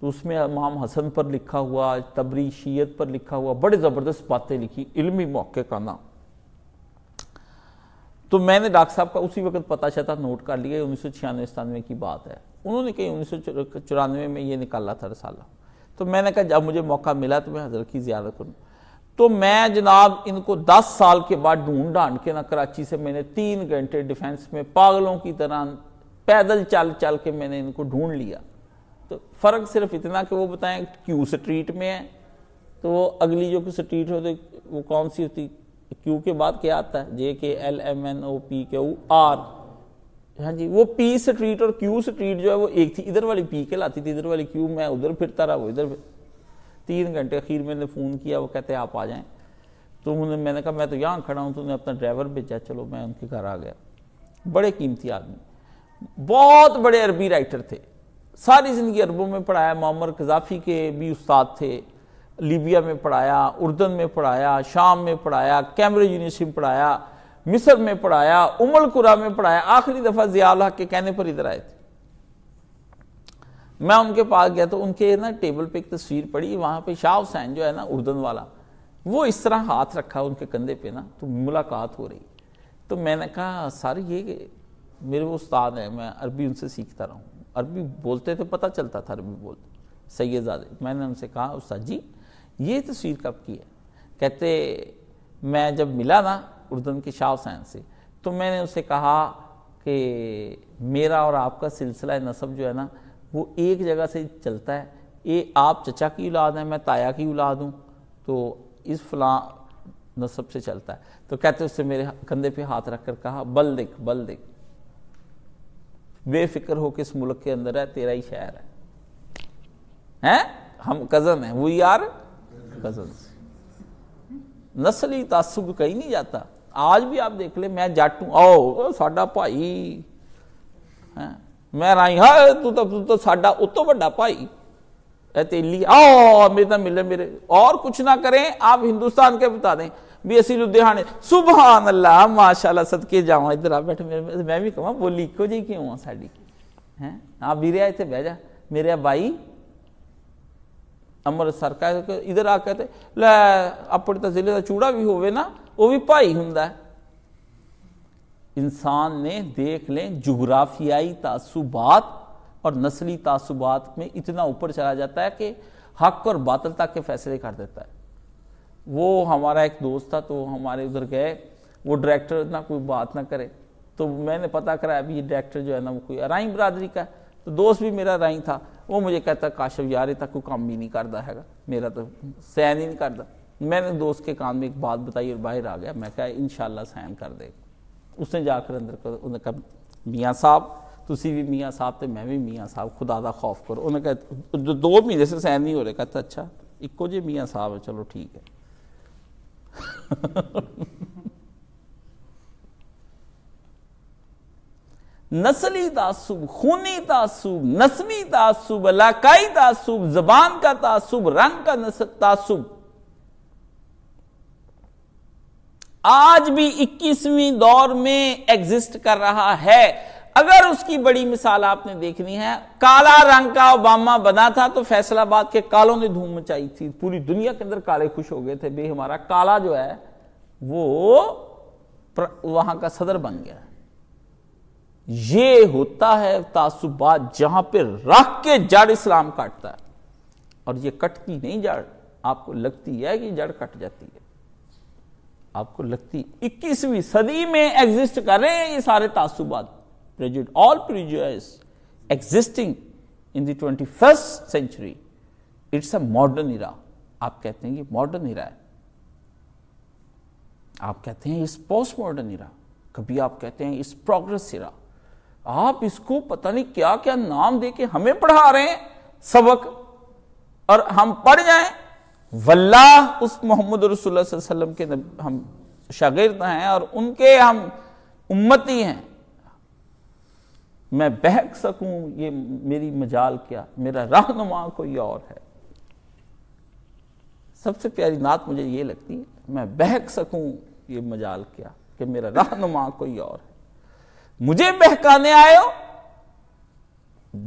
तो उसमें इमाम हसन पर लिखा हुआ तबरी शीयत पर लिखा हुआ बड़े ज़बरदस्त बातें लिखी इलमी मौके का नाम तो मैंने डॉक्टर साहब का उसी वक्त पता चलता नोट कर लिया उन्नीस सौ छियानवे सतानवे की बात है उन्होंने कहीं उन्नीस सौ चौरानवे में ये निकाला था रसाला तो मैंने कहा जब मुझे मौका मिला तो मैं हजरत की ज्यादा करूँ तो मैं जनाब इनको 10 साल के बाद ढूंढ ढांड के ना कराची से मैंने तीन घंटे डिफेंस में पागलों की तरह पैदल चल चल के मैंने इनको ढूंढ लिया तो फ़र्क सिर्फ इतना कि वो बताएं क्यू स्ट्रीट में है तो वो अगली जो कि स्ट्रीट होती वो कौन सी होती क्यू के बाद क्या आता है J K L M N O P के ऊ आर हाँ जी वो पी स्ट्रीट और क्यू स्ट्रीट जो है वो एक थी इधर वाली पी के लाती थी इधर वाली क्यू मैं उधर फिरता रहा वो इधर फिर... तीन घंटे अखीर में मैंने फ़ोन किया वो कहते आप आ जाएं तो उन्होंने मैंने कहा मैं तो यहाँ खड़ा हूँ तो अपना ड्राइवर भेजा चलो मैं उनके घर आ गया बड़े कीमती आदमी बहुत बड़े अरबी राइटर थे सारी ज़िंदगी अरबों में पढ़ाया मोहम्मद कजाफी के भी उस्ताद थे लीबिया में पढ़ाया उर्दन में पढ़ाया शाम में पढ़ाया कैम्ब्रिज यूनिवर्सिटी में पढ़ाया मिसर में पढ़ाया उमल कुरा में पढ़ाया आखिरी दफ़ा हक के कहने पर इधर आए थे मैं उनके पास गया तो उनके ना टेबल पे एक तस्वीर पड़ी वहाँ पे शाह हुसैन जो है ना उर्दन वाला वो इस तरह हाथ रखा उनके कंधे पे ना तो मुलाकात हो रही तो मैंने कहा सर ये मेरे वो उस्ताद हैं मैं अरबी उनसे सीखता रहा हूँ अरबी बोलते थे तो पता चलता था अरबी बोलते सैदजादे मैंने उनसे कहा उस्ताद जी ये तस्वीर कब की है कहते मैं जब मिला ना उर्दन के शाह हुसैन से तो मैंने उसे कहा कि मेरा और आपका सिलसिला नसब जो है ना वो एक जगह से चलता है ये आप चचा की औलाद हैं मैं ताया की औलाद हूँ तो इस फलां नसब से चलता है तो कहते उससे मेरे कंधे पे हाथ रख कर कहा बल देख बल देख बेफिक्र हो किस मुल्क के अंदर है तेरा ही शहर है हैं हम कज़न हैं वो यार कज़न नस्ली तासुब कहीं नहीं जाता आज भी आप देख ले मैं जाटू आओ साडा भाई हैं ਮੈਂ ਰਾਈਹਾ ਤੂੰ ਤਾਂ ਤੂੰ ਤਾਂ ਸਾਡਾ ਉਤੋਂ ਵੱਡਾ ਭਾਈ ਐ ਤੇਲੀ ਆ ਮੇ ਤਾਂ ਮਿਲੇ ਮੇਰੇ ਔਰ ਕੁਛ ਨਾ ਕਰੇ ਆਪ ਹਿੰਦੁਸਤਾਨ ਕੇ ਬਤਾ ਦੇ ਵੀ ਅਸੀਂ ਲੁਧਿਆਣੇ ਸੁਭਾਨ ਅੱਲਾ ਮਾਸ਼ਾ ਅੱਲਾ ਸਦਕੇ ਜਾਵਾਂ ਇਧਰ ਆ ਬੈਠ ਮੈਂ ਵੀ ਕਹਾਂ ਬੋਲੀ ਇੱਕੋ ਜਿਹੀ ਕਿਉਂ ਆ ਸਾਡੀ ਹੈ ਆ ਵੀਰਿਆ ਇੱਥੇ ਬਹਿ ਜਾ ਮੇਰੇ ਭਾਈ ਅਮਰ ਸਰਕਾਰ ਇਧਰ ਆ ਕੇ ਤੇ ਲੈ ਆਪਣੇ ਤਾਂ ਜ਼ਿਲ੍ਹੇ ਦਾ ਚੂੜਾ ਵੀ ਹੋਵੇ ਨਾ ਉਹ ਵੀ ਭਾਈ ਹੁੰਦਾ ਹੈ इंसान ने देख लें जुग्राफियाई तसुबात और नस्ली तसुबात में इतना ऊपर चला जाता है कि हक और बातल तक के फैसले कर देता है वो हमारा एक दोस्त था तो हमारे उधर गए वो डायरेक्टर ना कोई बात ना करे तो मैंने पता करा अभी ये डायरेक्टर जो है ना वो कोई अराई बरदरी का है तो दोस्त भी मेरा अराई था वो मुझे कहता काशव यार तक कोई काम भी नहीं करता हैगा मेरा तो सहन ही नहीं करता मैंने दोस्त के कान में एक बात बताई और बाहर आ गया मैं कहा इन शाला सहन कर देगा उसने जाकर अंदर कहा उन्हें कहा मियाँ साहब तुम्हें भी मियाँ साहब तो मैं भी मियाँ साहब खुदा का खौफ करो उन्हें कहा जो दो महीने से सहन नहीं हो रहे कहते तो अच्छा इको जे मियाँ साहब है चलो ठीक है नस्ली तासुब खूनी तासुब नस्ली तासुब इलाकाई तासुब जबान का तासुब रंग का नस तासुब आज भी 21वीं दौर में एग्जिस्ट कर रहा है अगर उसकी बड़ी मिसाल आपने देखनी है काला रंग का ओबामा बना था तो फैसलाबाद के कालों ने धूम मचाई थी पूरी दुनिया के अंदर काले खुश हो गए थे बे हमारा काला जो है वो वहां का सदर बन गया ये होता है तासुबात जहां पे रख के जड़ इस्लाम काटता है और ये कटती नहीं जड़ आपको लगती है कि जड़ कट जाती है आपको लगती इक्कीसवीं सदी में एग्जिस्ट कर रहे हैं ये सारे तासुबात prejudice all prejudices existing in the twenty first century it's a modern era आप कहते हैं कि मॉडर्न इरा है आप कहते हैं इस पोस्ट मॉडर्न इरा कभी आप कहते हैं इस प्रोग्रेस इरा आप इसको पता नहीं क्या क्या नाम दे के हमें पढ़ा रहे हैं सबक और हम पढ़ जाएं वल्लाह उस मोहम्मद रसुल्लम के हम शागिर्द हैं और उनके हम उम्मती हैं मैं बहक सकूं ये मेरी मजाल क्या मेरा रहनुमा कोई और है सबसे प्यारी नात मुझे ये लगती है मैं बहक सकूं ये मजाल क्या कि मेरा रहनुमा कोई और है मुझे बहकाने आयो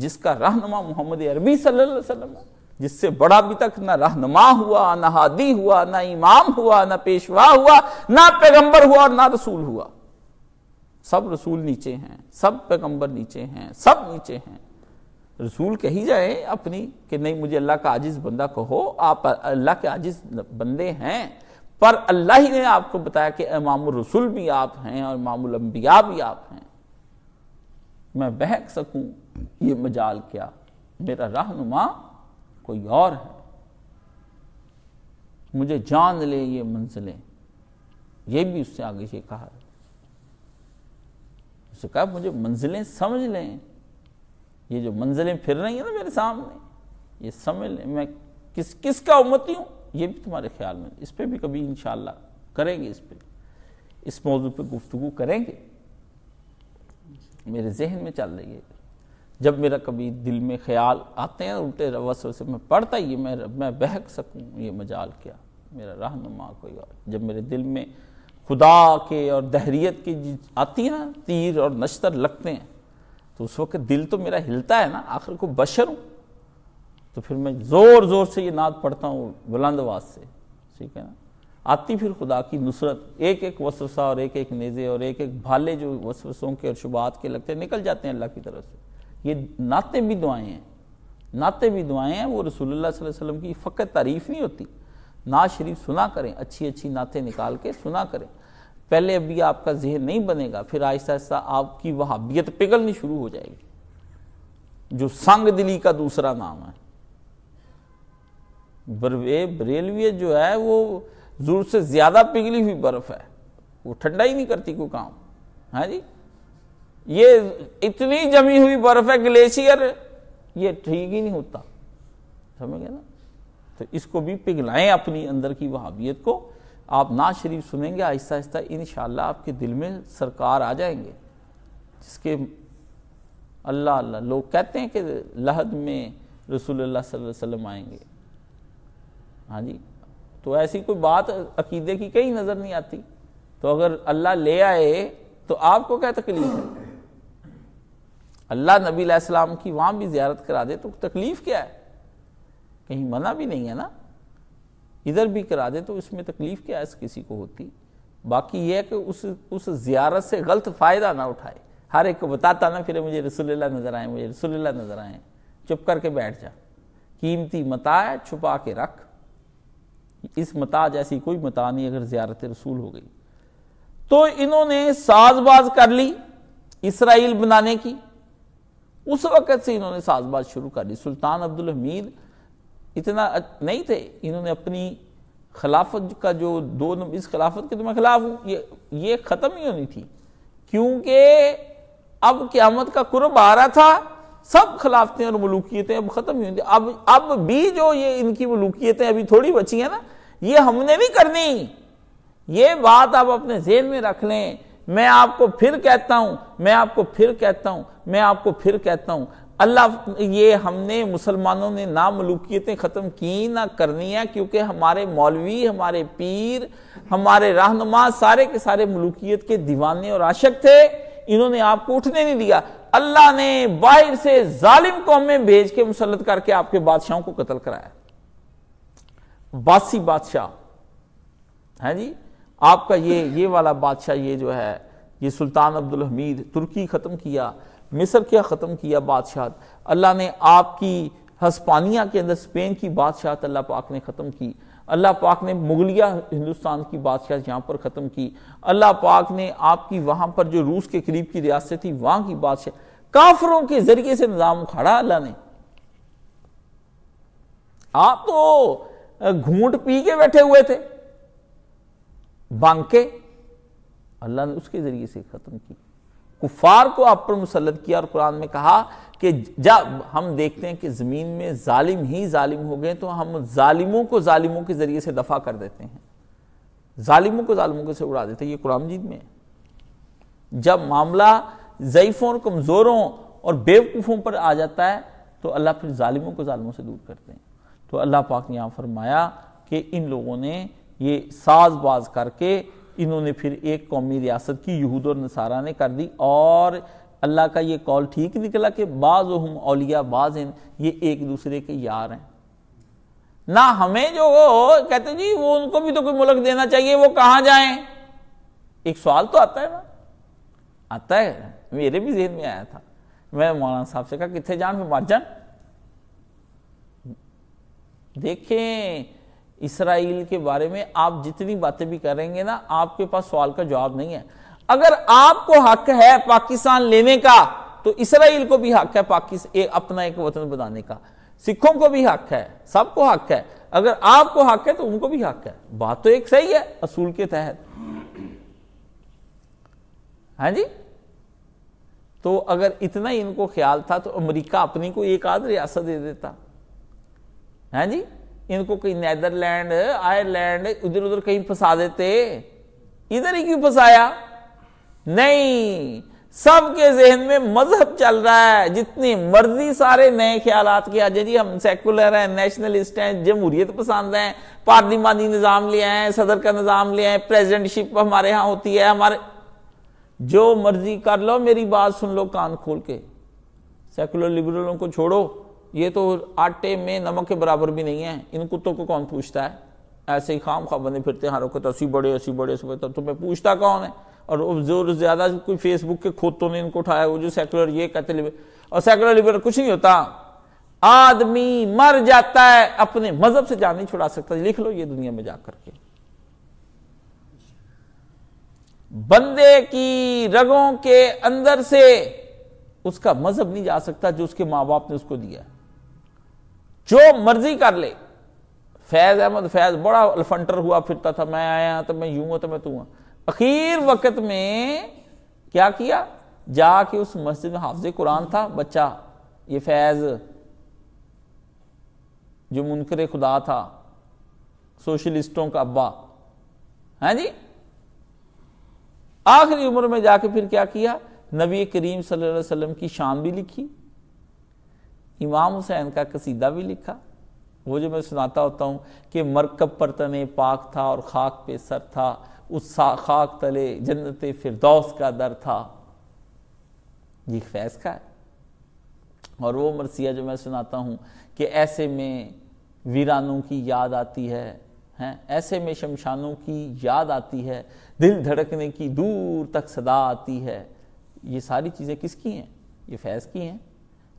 जिसका रहनुमा मोहम्मद अरबी सल्लल्लाहु अलैहि वसल्लम है जिससे बड़ा अभी तक ना रहनुमा हुआ ना हादी हुआ ना इमाम हुआ ना पेशवा हुआ ना पैगंबर हुआ और ना रसूल हुआ सब रसूल नीचे हैं सब पैगंबर नीचे हैं सब नीचे हैं रसूल कही जाए अपनी कि नहीं मुझे अल्लाह का आजिज बंदा कहो आप अल्लाह के आजिज बंदे हैं पर अल्लाह ही ने आपको बताया कि इमाम रसूल भी आप हैं और इमाम अंबिया भी आप हैं मैं बहक सकूं ये मजाल क्या मेरा रहनुमा कोई और है मुझे जान ले ये मंजिलें ये भी उससे आगे ये कहा है कहा मुझे मंजिलें समझ लें ये जो मंजिलें फिर रही हैं ना मेरे सामने ये समझ लें मैं किस किस का उम्मती हूं ये भी तुम्हारे ख्याल में इस पर भी कभी इंशाला करेंगे इस पर इस मौजू पर गुफ्तु करेंगे मेरे जहन में चल रही है जब मेरा कभी दिल में ख्याल आते हैं उल्टे रवस से मैं पढ़ता ये मैं मैं बहक सकूँ ये मजाल क्या मेरा रहनुमा कोई और जब मेरे दिल में खुदा के और दहरीत की आती है ना तीर और नश्तर लगते हैं तो उस वक्त दिल तो मेरा हिलता है ना आखिर को बशर हूँ तो फिर मैं ज़ोर ज़ोर से ये नाद पढ़ता हूँ बुलंदवाज़ से ठीक है ना आती फिर खुदा की नुसरत एक एक वसवसा और एक एक नेज़े और एक एक भाले जो वसवसों के और शुबात के लगते हैं निकल जाते हैं अल्लाह की तरफ से ये नाते भी दुआएं हैं नाते भी दुआएं हैं वो रसूलुल्लाह सल्लल्लाहु अलैहि वसल्लम की फ़कत तारीफ़ नहीं होती ना शरीफ सुना करें अच्छी अच्छी नाते निकाल के सुना करें पहले अभी आपका जहर नहीं बनेगा फिर आहिस्ता आहिस्ता आपकी वहाबियत पिघलनी शुरू हो जाएगी जो संग दिली का दूसरा नाम है बरवे बरेलवी जो है वो जोर से ज़्यादा पिघली हुई बर्फ़ है वो ठंडा ही नहीं करती कोई काम है हाँ जी ये इतनी जमी हुई बर्फ है ग्लेशियर ये ठीक ही नहीं होता समझ गए ना तो इसको भी पिघलाएं अपनी अंदर की वहाबियत को आप नाज शरीफ सुनेंगे आहिस्ता आहिस्ता इन आपके दिल में सरकार आ जाएंगे जिसके अल्लाह अल्लाह लोग कहते हैं कि लहद में रसूलुल्लाह सल्लल्लाहु अलैहि वसल्लम आएंगे हाँ जी तो ऐसी कोई बात अकीदे की कहीं नज़र नहीं आती तो अगर अल्लाह ले आए तो आपको क्या तकलीफ है अल्लाह नबीम की वहाँ भी ज्यारत करा दे तो तकलीफ़ क्या है कहीं मना भी नहीं है ना इधर भी करा दे तो इसमें तकलीफ़ क्या है किसी को होती बाकी यह है कि उस उस जियारत से गलत फ़ायदा ना उठाए हर एक को बताता ना फिर मुझे रसुल्ला नज़र आए मुझे रसुल्ला नज़र आए चुप करके बैठ जा कीमती मता है छुपा के रख इस मता जैसी कोई मता नहीं अगर ज्यारत रसूल हो गई तो इन्होंने साजबाज कर ली इसराइल बनाने की उस वक़्त से इन्होंने साजबाज शुरू कर दी सुल्तान अब्दुल हमीद इतना नहीं थे इन्होंने अपनी खिलाफत का जो दो इस खिलाफत के तो मैं खिलाफ हूँ ये ये ख़त्म ही होनी थी क्योंकि अब क्यामत का कुर्ब आ रहा था सब खिलाफतें और मलूकियतें अब ख़त्म ही होती थी अब अब भी जो ये इनकी मलूकियतें अभी थोड़ी बची हैं ना ये हमने नहीं करनी ये बात आप अपने जेन में रख लें मैं आपको फिर कहता हूं मैं आपको फिर कहता हूं मैं आपको फिर कहता हूं अल्लाह ये हमने मुसलमानों ने ना मलूकियतें ख़त्म की ना करनी है क्योंकि हमारे मौलवी हमारे पीर हमारे रहनुमा सारे के सारे मलूकियत के दीवाने और आशक थे इन्होंने आपको उठने नहीं दिया अल्लाह ने बाहर से जालिम को हमें भेज के मुसलत करके आपके बादशाहों को कत्ल कराया बासी बादशाह है हाँ जी आपका ये ये वाला बादशाह ये जो है ये सुल्तान अब्दुल हमीद तुर्की ख़त्म किया मिस्र क्या ख़त्म किया बादशाह अल्लाह ने आपकी हस्पानिया के अंदर स्पेन की बादशाह अल्लाह पाक ने ख़त्म की अल्लाह पाक ने मुगलिया हिंदुस्तान की बादशाह यहाँ पर ख़त्म की अल्लाह पाक ने आपकी वहाँ पर जो रूस के करीब की रियासत थी वहाँ की बादशाह काफरों के जरिए से निज़ाम उखाड़ा अल्लाह ने आप तो घूट पी के बैठे हुए थे बांके अल्लाह ने उसके जरिए से ख़त्म की कुफार को आप पर मुसलत किया और कुरान में कहा कि जब हम देखते हैं कि ज़मीन में जालिम ही ालिम हो गए तो हम जालिमों को जालिमों के ज़रिए से दफ़ा कर देते हैं जालिमों को जालिमों के से उड़ा देते हैं ये कुरान जीत में जब मामला जयफों और कमज़ोरों और बेवकूफ़ों पर आ जाता है तो अल्लाह फिर ालिमों को जालिमों से दूर करते हैं तो अल्लाह पाक ने यहाँ फरमाया कि इन लोगों ने ये साजबाज करके इन्होंने फिर एक कौमी रियासत की यहूद और नसारा ने कर दी और अल्लाह का ये कॉल ठीक निकला कि बाज़ हम अलिया बाज हैं ये एक दूसरे के यार हैं ना हमें जो कहते जी वो उनको भी तो कोई मुल्क देना चाहिए वो कहाँ जाएं एक सवाल तो आता है ना आता है मेरे भी जहन में आया था मैं मौलाना साहब से कहा कितने जान फिर मर जान देखें इसराइल के बारे में आप जितनी बातें भी करेंगे ना आपके पास सवाल का जवाब नहीं है अगर आपको हक है पाकिस्तान लेने का तो इसराइल को भी हक है पाकिस्तान अपना एक वतन बनाने का सिखों को भी हक है सबको हक है अगर आपको हक है तो उनको भी हक है बात तो एक सही है असूल के तहत हाँ जी तो अगर इतना ही इनको ख्याल था तो अमेरिका अपनी को एक आध रियासत दे देता है हाँ जी इनको कहीं नैदरलैंड आयरलैंड इधर उधर कहीं फंसा देते इधर ही क्यों फंसाया नहीं सबके जहन में मजहब चल रहा है जितनी मर्जी सारे नए ख्याल के आ जाए जी हम सेकुलर हैं नेशनलिस्ट हैं जमहूरियत पसंद हैं पार्लिमानी निज़ाम ले आए सदर का निज़ाम ले आए प्रेजिडेंटशिप हमारे यहां होती है हमारे जो मर्जी कर लो मेरी बात सुन लो कान खोल के सेकुलर लिबरलों को छोड़ो ये तो आटे में नमक के बराबर भी नहीं है इन कुत्तों को कौन पूछता है ऐसे ही खाम खा बने फिरते हैं हर को असी बड़े असी बड़े सुबह तो तुम्हें पूछता कौन है और जोर ज़्यादा कोई फेसबुक के खोतों ने इनको उठाया वो जो सेकुलर ये कहते लिबर और सेकुलर लिबर कुछ नहीं होता आदमी मर जाता है अपने मजहब से जान नहीं छुड़ा सकता लिख लो ये दुनिया में जाकर के बंदे की रगों के अंदर से उसका मजहब नहीं जा सकता जो उसके माँ बाप ने उसको दिया है जो मर्जी कर ले फैज अहमद फैज बड़ा अल्फंटर हुआ फिरता था मैं आया तो मैं यूं हूं तो मैं तू हूं अखीर वक्त में क्या किया जाके उस मस्जिद में हाफज कुरान था बच्चा ये फैज जो मुनकर खुदा था सोशलिस्टों का अब्बा है हाँ जी आखिरी उम्र में जाके फिर क्या किया नबी करीम सल्लल्लाहु अलैहि वसल्लम की शान भी लिखी इमाम हुसैन का कसीदा भी लिखा वो जो मैं सुनाता होता हूँ कि मरकब पर तने पाक था और खाक पे सर था उस खाक तले जन्नत फिरदौस का दर था ये फैज का है और वो मरसिया जो मैं सुनाता हूँ कि ऐसे में वीरानों की याद आती है हैं ऐसे में शमशानों की याद आती है दिल धड़कने की दूर तक सदा आती है ये सारी चीज़ें किसकी हैं ये फैज़ की हैं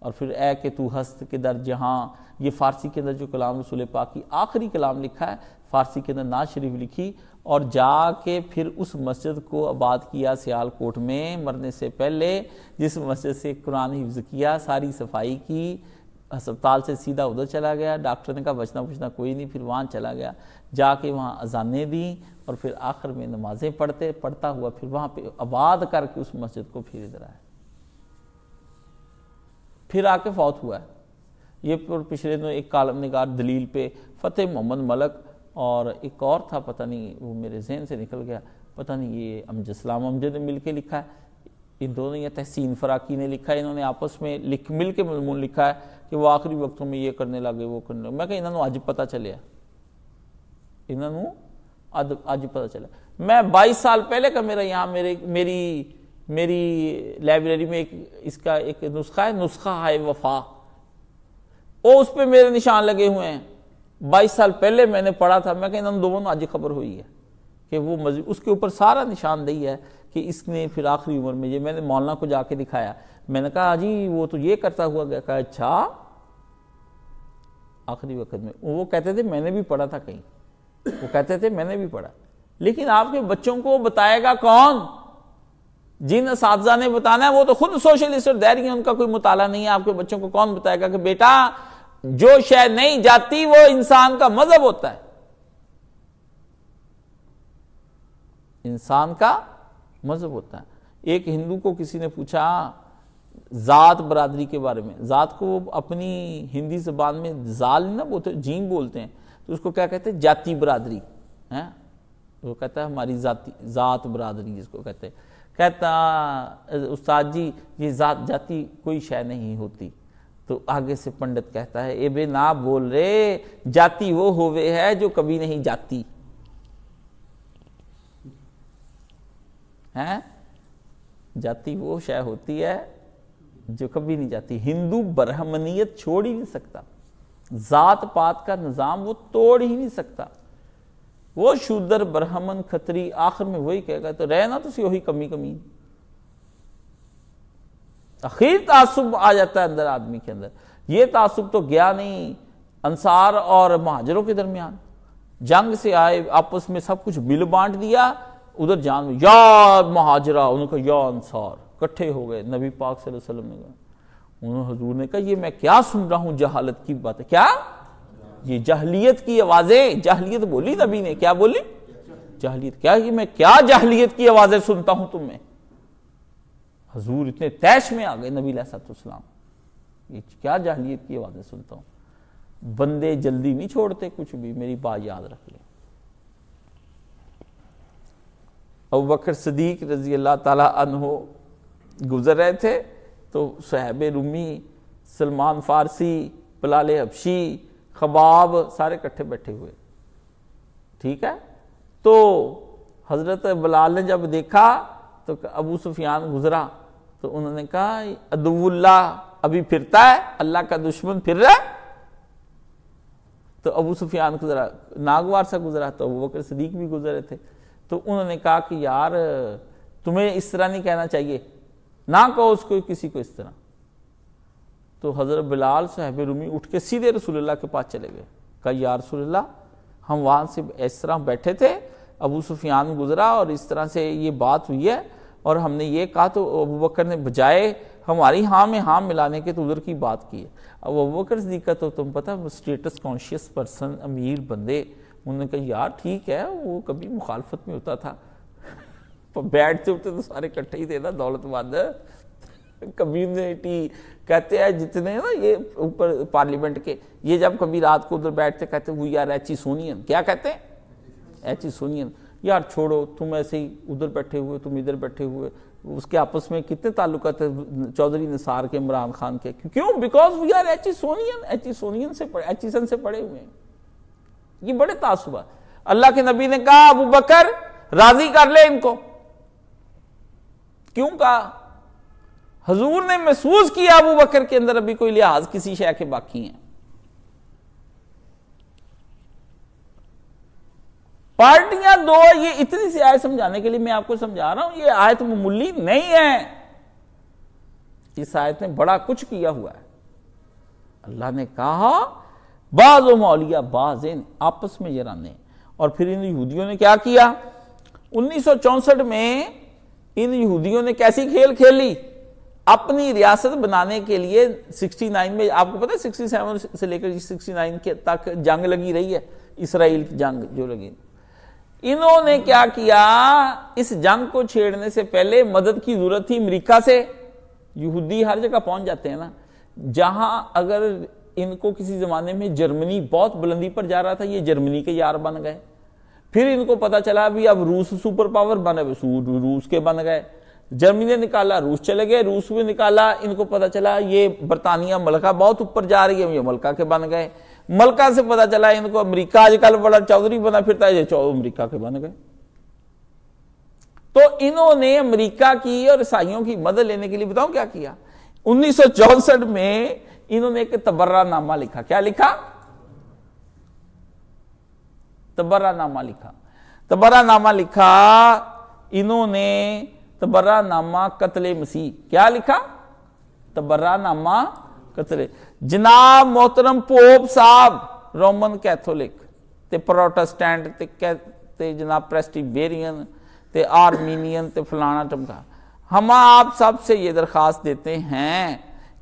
और फिर ए के तू हस्त के दर जहाँ ये फारसी के अंदर जो कलाम रसूल पाक की आखिरी कलाम लिखा है फारसी के अंदर नाज शरीफ लिखी और जाके फिर उस मस्जिद को आबाद किया सियालकोट में मरने से पहले जिस मस्जिद से कुरान हिफ्ज किया सारी सफाई की अस्पताल से सीधा उधर चला गया डॉक्टर ने कहा बचना पूछना कोई नहीं फिर वहाँ चला गया जाके वहाँ अजानें दी और फिर आखिर में नमाज़ें पढ़ते पढ़ता हुआ फिर वहाँ पे आबाद करके उस मस्जिद को फिर इधर आया फिर आके फौत हुआ है ये पिछले दिनों एक कालम नगार दलील पे फ़तेह मोहम्मद मलक और एक और था पता नहीं वो मेरे जहन से निकल गया पता नहीं ये अमजस्लाम अमजद ने मिल के लिखा है इन दोनों या तहसीन फराकी ने लिखा है इन्होंने आपस में लिख मिल के मजमून लिखा है कि वो आखिरी वक्तों में ये करने लगे वो करने लगे मैं कह इन्होंने अज पता चलिया इन्हों अज पता चला मैं 22 साल पहले का मेरा यहाँ मेरे मेरी मेरी लाइब्रेरी में एक इसका एक नुस्खा है नुस्खा है वफा वो उस पर मेरे निशान लगे हुए हैं बाईस साल पहले मैंने पढ़ा था मैं कह हम दोनों आज खबर हुई है कि वो मजबूत उसके ऊपर सारा निशानदेही है कि इसने फिर आखिरी उम्र में ये मैंने मौलाना को जाके दिखाया मैंने कहा जी वो तो ये करता हुआ गया कहा अच्छा आखिरी वक्त में वो कहते थे मैंने भी पढ़ा था कहीं वो कहते थे मैंने भी पढ़ा लेकिन आपके बच्चों को बताएगा कौन जिन इस ने बताना है वो तो खुद सोशलिस्ट और दैरी उनका कोई मुताला नहीं है आपके बच्चों को कौन बताएगा कि बेटा जो शायद नहीं जाती वो इंसान का मजहब होता है इंसान का मजहब होता है एक हिंदू को किसी ने पूछा जात बरादरी के बारे में जात को अपनी हिंदी जबान में जाल ना बोलते जीम बोलते हैं तो उसको क्या कहते हैं जाति बरादरी है वो कहता है हमारी जाति जात बरादरी जिसको कहते हैं कहता उस्ताद जी ये जात जाति कोई शय नहीं होती तो आगे से पंडित कहता है ए बे ना बोल रे जाति वो होवे है जो कभी नहीं जाती है जाति वो शय होती है जो कभी नहीं जाती हिंदू ब्रह्मनियत छोड़ ही नहीं सकता जात पात का निज़ाम वो तोड़ ही नहीं सकता वो शूद्र ब्राह्मण खत्री आखिर में वही कहेगा तो रहना तो सी वही कमी कमी आखिर तासुब आ जाता है अंदर आदमी के अंदर ये तासुब तो गया नहीं अंसार और महाजरों के दरमियान जंग से आए आपस में सब कुछ मिल बांट दिया उधर जान में या महाजरा उन्होंने कहा या अंसार इकट्ठे हो गए नबी पाक सल्लल्लाहु अलैहि वसल्लम ने कहा उन्होंने हजूर ने कहा ये मैं क्या सुन रहा हूं जहालत की बात है क्या ये जहलीत की आवाजें जहलीत बोली नबी ने क्या बोली जहलीत क्या कि मैं क्या जहलीत की आवाजें सुनता हूं तुम्हें हजूर इतने तैश में आ गए नबी सलाम ये क्या जहलीत की आवाजें सुनता हूं बंदे जल्दी नहीं छोड़ते कुछ भी मेरी बात याद रख लें अब बकर सदीक रजी अल्लाह तला गुजर रहे थे तो सहब रूमी सलमान फारसी पलाल हबशी खबाब सारे इकट्ठे बैठे हुए ठीक है तो हजरत बलाल ने जब देखा तो अबू सुफियान गुजरा तो उन्होंने कहा अदुल्ला अभी फिरता है अल्लाह का दुश्मन फिर रहा है तो अबू सुफियान गुजरा नागवार सा गुजरा तो अबू बकर सदीक भी गुजरे थे तो उन्होंने कहा कि यार तुम्हें इस तरह नहीं कहना चाहिए ना कहो उसको किसी को इस तरह तो हज़रत बिलाल साहब रूमी उठ के सीधे रसूलुल्लाह के पास चले गए कहा या रसूलुल्लाह हम वहाँ से इस तरह बैठे थे अबू सुफियान गुजरा और इस तरह से ये बात हुई है और हमने ये कहा तो अबू बकर ने बजाए हमारी हाँ में हाँ मिलाने के तो उधर की बात की है अब अबू बकर का तो तुम पता स्टेटस कॉन्शियस पर्सन अमीर बंदे उन्होंने कहा यार ठीक है वो कभी मुखालफत में होता था बैठते उठते तो सारे इकट्ठे ही थे ना दौलतमंद कम्युनिटी कहते हैं जितने ना ये ऊपर पार्लियामेंट के ये जब कभी रात को उधर बैठते कहते वो यार एच सोनियन क्या कहते हैं एच सोनियन यार छोड़ो तुम ऐसे ही उधर बैठे हुए तुम इधर बैठे हुए उसके आपस में कितने ताल्लुक थे चौधरी निसार के इमरान खान के क्यों because we are Aitchisonian Aitchisonian से एचिसन से पड़े हुए हैं ये बड़े तासुबा अल्लाह के नबी ने कहा अबू बकर राजी कर ले इनको क्यों कहा हजूर ने महसूस किया अबू बकर के अंदर अभी कोई लिहाज किसी शह के बाकी हैं पार्टियां दो ये इतनी सी आयत समझाने के लिए मैं आपको समझा रहा हूं ये आयत मामूली नहीं है इस आयत ने बड़ा कुछ किया हुआ है अल्लाह ने कहा बाज मौलिया बाज इन आपस में जराने और फिर इन यहूदियों ने क्या किया उन्नीस में इन यहूदियों ने कैसी खेल खेली अपनी रियासत बनाने के लिए 69 में आपको पता है 67 से लेकर 69 के तक जंग लगी रही है इसराइल की जंग जो लगी इन्होंने क्या किया इस जंग को छेड़ने से पहले मदद की जरूरत थी अमरीका से यहूदी हर जगह पहुंच जाते हैं ना जहां अगर इनको किसी जमाने में जर्मनी बहुत बुलंदी पर जा रहा था ये जर्मनी के यार बन गए फिर इनको पता चला भी अब रूस सुपर पावर बने रूस के बन गए जर्मनी ने निकाला रूस चले गए रूस में निकाला इनको पता चला ये बरतानिया मलका बहुत ऊपर जा रही है ये मलका के बन गए मलका से पता चला इनको अमेरिका आजकल बड़ा चौधरी बना फिरता है ये चौधरी अमरीका के बन गए तो इन्होंने अमेरिका की और ईसाइयों की मदद लेने के लिए बताओ क्या किया उन्नीस में इन्होंने एक तबर्रा नामा लिखा क्या लिखा तबर्रा नामा लिखा तबर्रा नामा लिखा इन्होंने तबर्रा नामा कतले मसीह क्या लिखा तबर्रा नामा कतले जनाब मोहतरम पोप साहब रोमन कैथोलिक ते प्रोटेस्टेंट ते, कै, ते जनाब प्रेस्टिबेरियन ते आर्मीनियन ते फलाना टमका हम आप सब से ये दरख्वास्त देते हैं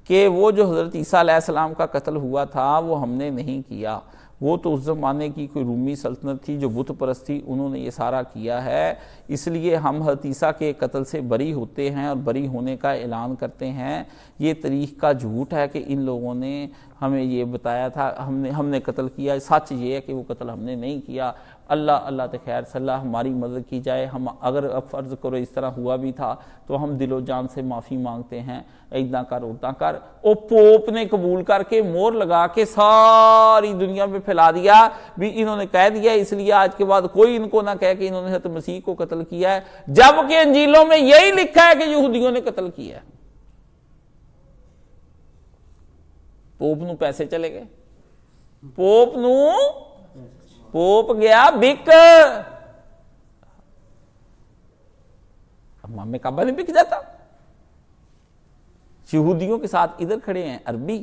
कि वो जो हज़रत ईसा सलाम का कत्ल हुआ था वो हमने नहीं किया वो तो उस ज़माने की कोई रूमी सल्तनत थी जो बुत परस्त थी उन्होंने ये सारा किया है इसलिए हम हतीसा के कत्ल से बरी होते हैं और बरी होने का ऐलान करते हैं ये तरीक़ का झूठ है कि इन लोगों ने हमें ये बताया था हमने हमने कत्ल किया सच ये है कि वो कत्ल हमने नहीं किया अल्लाह अल्लाह तो खैर सल्लाह हमारी मदद की जाए हम अगर फ़र्ज़ करो इस तरह हुआ भी था तो हम दिलो जान से माफ़ी मांगते हैं इदा कर उदा कर ओ पोप ने कबूल करके मोर लगा के सारी दुनिया में फैला दिया भी इन्होंने कह दिया इसलिए आज के बाद कोई इनको ना कह के इन्होंने हत मसीह को कत्ल किया है जबकि अंजीलों में यही लिखा है कि यहूदियों ने कत्ल किया है पोप न पैसे चले गए पोप न पोप गया बिक मामे काबा नहीं बिक जाता यहूदियों के साथ इधर खड़े हैं अरबी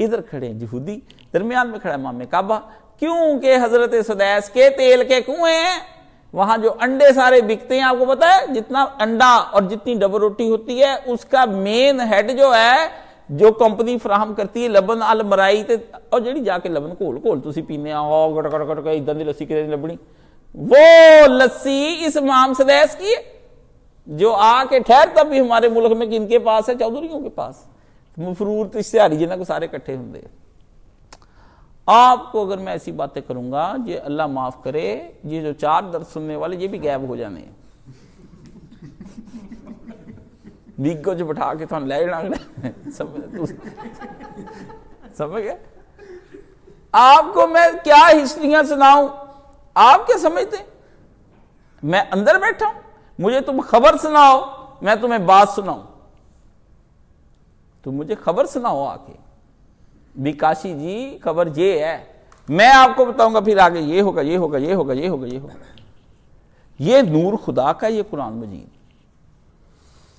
इधर खड़े हैं यहूदी दरमियान में खड़ा है मामे काबा क्योंकि हजरत सदैस के तेल के कुएं वहां जो अंडे सारे बिकते हैं आपको पता है जितना अंडा और जितनी डबल रोटी होती है उसका मेन हेड जो है जो कंपनी फराहम करती है लबन अल मराई तो और जी जाके लबन घोल घोल तुम पीने ਪੀਨੇ गट ਹੋ ਗੜ ਗੜ ਗੜ ਕੇ वो लस्सी इस माम सदैस की है जो आके ठहर तब भी हमारे मुल्क में किनके पास है चौधरीयों के पास मफरूर तो जिन्हें को सारे इकट्ठे होंगे आपको अगर मैं ऐसी बातें करूंगा ये अल्लाह माफ करे ये जो चार दर्द सुनने वाले ये भी गैब हो जाने हैं दिग्गज बिठा के थान लै लांगना समझ समझ गए आपको मैं क्या हिस्ट्रियां सुनाऊं आप क्या समझते मैं अंदर बैठा हूं मुझे तुम खबर सुनाओ मैं तुम्हें बात सुनाऊं तुम मुझे खबर सुनाओ आके बिकाशी जी खबर ये है मैं आपको बताऊंगा फिर आगे ये होगा ये होगा ये होगा ये होगा ये होगा ये नूर खुदा का ये कुरान मजीद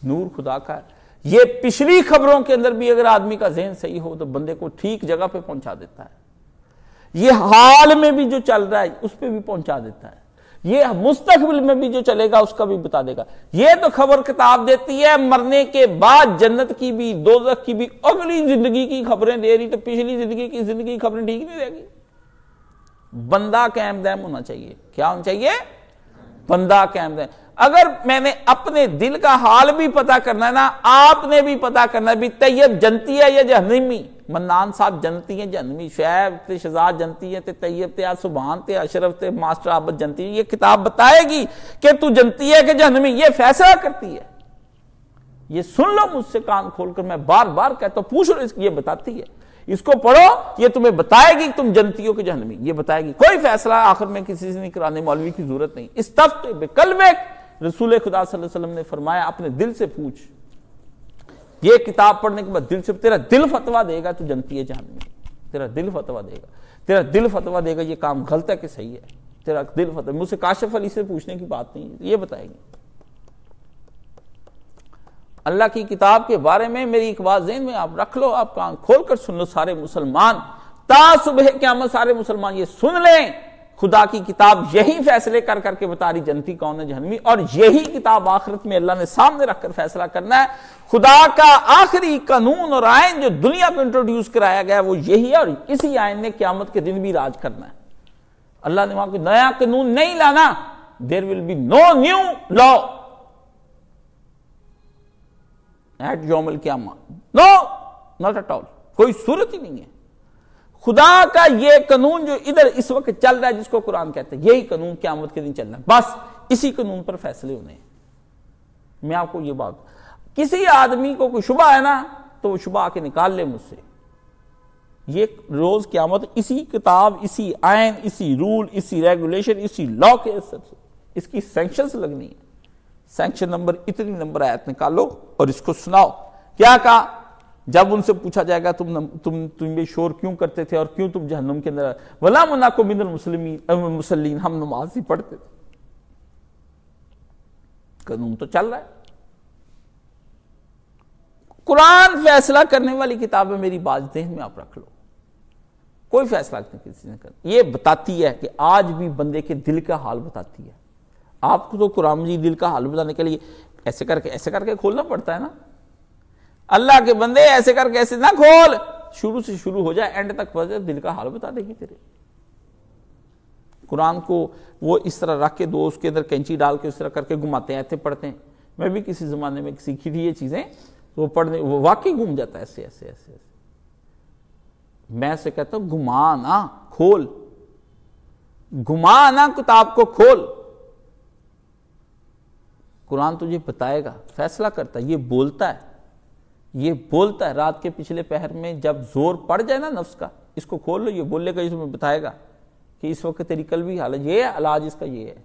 नूर खुदा का है ये पिछली खबरों के अंदर भी अगर आदमी का जहन सही हो तो बंदे को ठीक जगह पे पहुंचा देता है ये हाल में भी जो चल रहा है उस पर भी पहुंचा देता है ये मुस्तकबिल में भी जो चलेगा उसका भी बता देगा ये तो खबर किताब देती है मरने के बाद जन्नत की भी दोजख की भी अगली जिंदगी की खबरें दे रही तो पिछली जिंदगी की जिंदगी की खबरें ठीक नहीं देगी बंदा कैम दैम होना चाहिए क्या होना चाहिए बंदा कैम दैम अगर मैंने अपने दिल का हाल भी पता करना है ना आपने भी पता करना भी तैयब जनती है या जहनमी मन्नान साहब जनती है जहनमी शैब ते शजाद जनती है ते तैयब ते सुबहान ते अशरफ ते मास्टर आबद जनती है ये किताब बताएगी कि तू जनती है कि जहनमी ये फैसला करती है ये सुन लो मुझसे कान खोलकर मैं बार बार कहता हूं पूछ लो ये बताती है इसको पढ़ो ये तुम्हें बताएगी तुम जनती हो कि जहनमी ये बताएगी कोई फैसला आखिर में किसी से नहीं कराने मौलवी की जरूरत नहीं इस तफ्त में रसूल खुदा वसल्लम ने फरमाया अपने दिल से पूछ ये किताब पढ़ने के बाद दिल से तेरा दिल फतवा देगा तू तो जनती है जहन में तेरा दिल फतवा देगा तेरा दिल फतवा देगा ये काम गलत है कि सही है तेरा दिल फतवा मुझसे काशिफ अली से पूछने की बात नहीं ये बताएंगे अल्लाह की किताब के बारे में मेरी एक बात जेन में आप रख लो आप कान खोल कर सुन लो सारे मुसलमान ता सुबह क्या सारे मुसलमान ये सुन लें खुदा की किताब यही फैसले कर करके बता रही जनती कौन है जहनवी और यही किताब आखिरत में अल्लाह ने सामने रखकर फैसला करना है खुदा का आखिरी कानून और आयन जो दुनिया में इंट्रोड्यूस कराया गया वो यही है और इसी आयन ने क्यामत के दिन भी राज करना है अल्लाह ने वहां को नया कानून नहीं लाना there will be no new law at जोमल क्या नो नॉट एट ऑल कोई सूरत ही नहीं है खुदा का ये कानून जो इधर इस वक्त चल रहा है जिसको कुरान कहते हैं यही कानून क्यामत के दिन चलना है बस इसी कानून पर फैसले होने मैं आपको ये बात किसी आदमी को कोई शुबा है ना तो वो शुबा आके निकाल ले मुझसे ये रोज क्यामत इसी किताब इसी आयन इसी रूल इसी रेगुलेशन इसी लॉ के इसकी सेंक्शन लगनी है सेंक्शन नंबर इतनी नंबर आयत निकालो और इसको सुनाओ क्या कहा जब उनसे पूछा जाएगा तुम तुम तुम ये शोर क्यों करते थे और क्यों तुम जहन्नुम के अंदर वला मुना को मिनल मुसलिन हम नमाज ही पढ़ते थे कानून तो चल रहा है कुरान फैसला करने वाली किताब है मेरी बात देह में आप रख लो कोई फैसला नहीं किसी ने कर ये बताती है कि आज भी बंदे के दिल का हाल बताती है आपको तो कुरान जी दिल का हाल बताने के लिए ऐसे करके ऐसे करके खोलना पड़ता है ना अल्लाह के बंदे ऐसे कर कैसे ना खोल शुरू से शुरू हो जाए एंड तक फंस जाए दिल का हाल बता देगी तेरे कुरान को वो इस तरह रख के दो उसके अंदर कैंची डाल के उस तरह करके घुमाते हैं ऐसे पढ़ते हैं मैं भी किसी ज़माने में सीखी थी ये चीज़ें तो वो पढ़ने वो वाकई घूम जाता है ऐसे ऐसे ऐसे ऐसे मैं से कहता हूं घुमा ना खोल घुमा ना किताब को खोल कुरान तुझे बताएगा फैसला करता है ये बोलता है ये बोलता है रात के पिछले पहर में जब जोर पड़ जाए ना नफ्स का इसको खोल लो ये बोलेगा इसमें बताएगा कि इस वक्त तेरी कल भी हालत ये है अलाज इसका ये है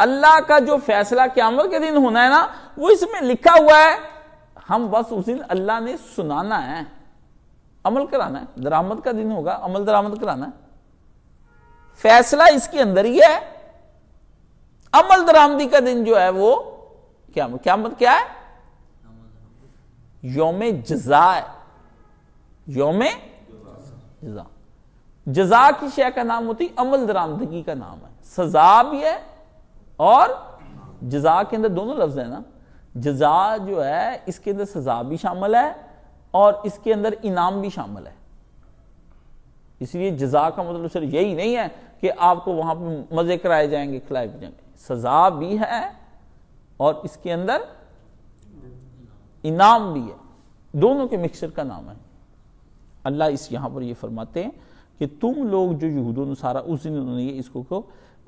अल्लाह का जो फैसला क्यामत के दिन होना है ना वो इसमें लिखा हुआ है हम बस उस दिन अल्लाह ने सुनाना है अमल कराना है दरामद का दिन होगा अमल दरामद कराना है फैसला इसके अंदर ही है अमल दरामदी का दिन जो है वो क्या क्यामत क्या है योम जजा योम जजा जजा की शय का नाम होती अमल दरामदगी का नाम है सजा भी है और जजा के अंदर दोनों लफ्ज है ना जजा जो है इसके अंदर सजा भी शामिल है और इसके अंदर इनाम भी शामिल है इसलिए जजा का मतलब सिर्फ यही नहीं है कि आपको वहां पर मजे कराए जाएंगे खिलाए जाएंगे सजा भी है और इसके अंदर इनाम भी है दोनों के मिक्सर का नाम है अल्लाह इस यहाँ पर ये फरमाते हैं कि तुम लोग जो यहूदों नसारा उस दिन उन्होंने ये इसको को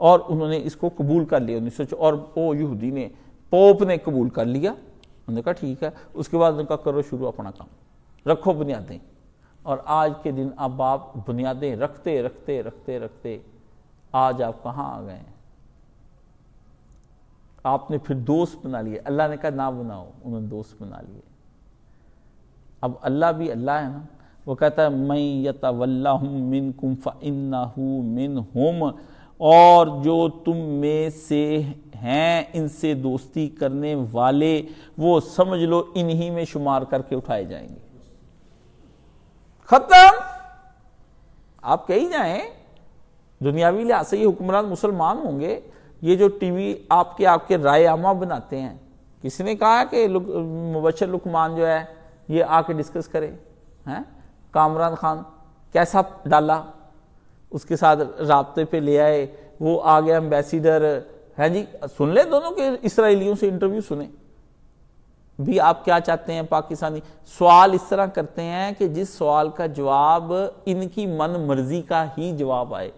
और उन्होंने इसको कबूल कर लिया उन्होंने सोचा और ओ यहूदी ने पोप ने कबूल कर लिया उन्होंने कहा ठीक है उसके बाद उन्होंने कहा करो शुरू अपना काम रखो बुनियादें और आज के दिन अब आप बुनियादें रखते रखते रखते रखते आज आप कहाँ आ गए हैं आपने फिर दोस्त बना लिए अल्लाह ने कहा ना बनाओ उन्होंने दोस्त बना लिए अब अल्लाह भी अल्लाह है ना वो कहता है मैं यतवल्ला मिन कुम मिन और जो तुम में से हैं इनसे दोस्ती करने वाले वो समझ लो इन्हीं में शुमार करके उठाए जाएंगे खत्म आप कही जाएं दुनियावी लिहाज से ये हुक्मरान मुसलमान होंगे ये जो टीवी आपके आपके रायआमा बनाते हैं किसने कहा कि मुबशर लुकमान जो है ये आके डिस्कस करे हैं कामरान खान कैसा डाला उसके साथ रबते पे ले आए वो आ गया एम्बेसिडर हैं जी सुन ले दोनों के इसराइलियों से इंटरव्यू सुने भी आप क्या चाहते हैं पाकिस्तानी सवाल इस तरह करते हैं कि जिस सवाल का जवाब इनकी मन मर्जी का ही जवाब आए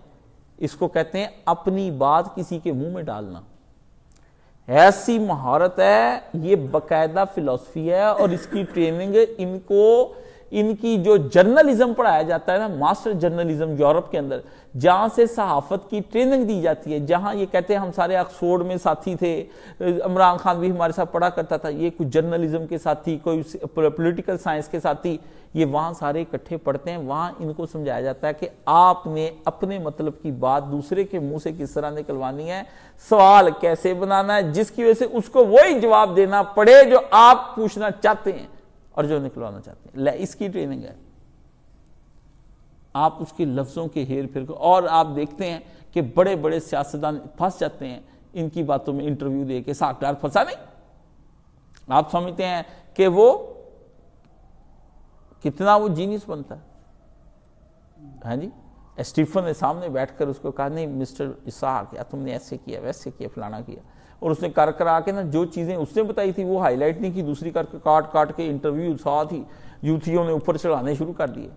इसको कहते हैं अपनी बात किसी के मुंह में डालना ऐसी महारत है ये बकायदा फिलॉसफी है और इसकी ट्रेनिंग इनको इनकी जो जर्नलिज्म पढ़ाया जाता है ना मास्टर जर्नलिज्म यूरोप के अंदर जहाँ से सहाफत की ट्रेनिंग दी जाती है जहाँ ये कहते हैं हम सारे अक्सोड में साथी थे इमरान खान भी हमारे साथ पढ़ा करता था ये कुछ जर्नलिज्म के साथी कोई पोलिटिकल साइंस के साथी ये वहाँ सारे इकट्ठे पढ़ते हैं वहाँ इनको समझाया जाता है कि आपने अपने मतलब की बात दूसरे के मुंह से किस तरह निकलवानी है सवाल कैसे बनाना है जिसकी वजह से उसको वही जवाब देना पड़े जो आप पूछना चाहते हैं और जो निकलवाना चाहते हैं इसकी ट्रेनिंग है आप उसके लफ्ज़ों के हेर फेर को और आप देखते हैं कि बड़े बड़े सियासतदान फंस जाते हैं इनकी बातों में इंटरव्यू दे के साकार फंसा नहीं आप समझते हैं कि वो कितना वो जीनियस बनता है हाँ जी स्टीफन ने सामने बैठकर उसको कहा नहीं मिस्टर इसहाक या तुमने ऐसे किया वैसे किया फलाना किया और उसने कर करा के ना जो चीज़ें उसने बताई थी वो हाईलाइट नहीं की दूसरी कर काट काट के इंटरव्यू साथ ही यूथियों ने ऊपर चढ़ाने शुरू कर दिए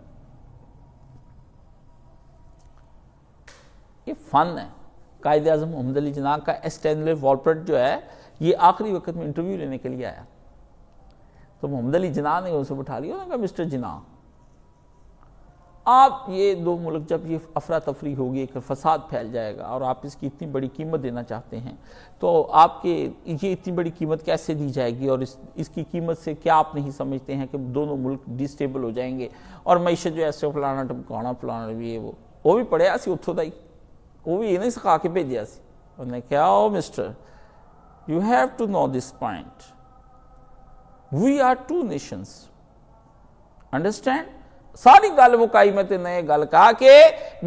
ये फन है कायद अजम मोहम्मद अली जना का एस्टैनले वॉलप्रट जो है ये आखिरी वक्त में इंटरव्यू लेने के लिए आया तो मोहम्मद अली जनाह ने उसे बैठा लिया ना कहा मिस्टर जनाह आप ये दो मुल्क जब ये अफरा तफरी होगी एक फसाद फैल जाएगा और आप इसकी इतनी बड़ी कीमत देना चाहते हैं तो आपके ये इतनी बड़ी कीमत कैसे दी जाएगी और इस इसकी कीमत से क्या आप नहीं समझते हैं कि दोनों मुल्क डिस्टेबल हो जाएंगे और मीशत जो ऐसे फलाना टमकाना फलाना भी है वो वो भी पढ़िया सी उतों का ही वो भी इन्हें सिखा के भेजा सी उन्हें क्या oh mister you have to know this point we are two nations understand ਸਾਰੀ ਗੱਲ ਮੁਕਾਈ ਮੈਂ ਤੇ ਨਏ ਗੱਲ ਕਹਾ ਕੇ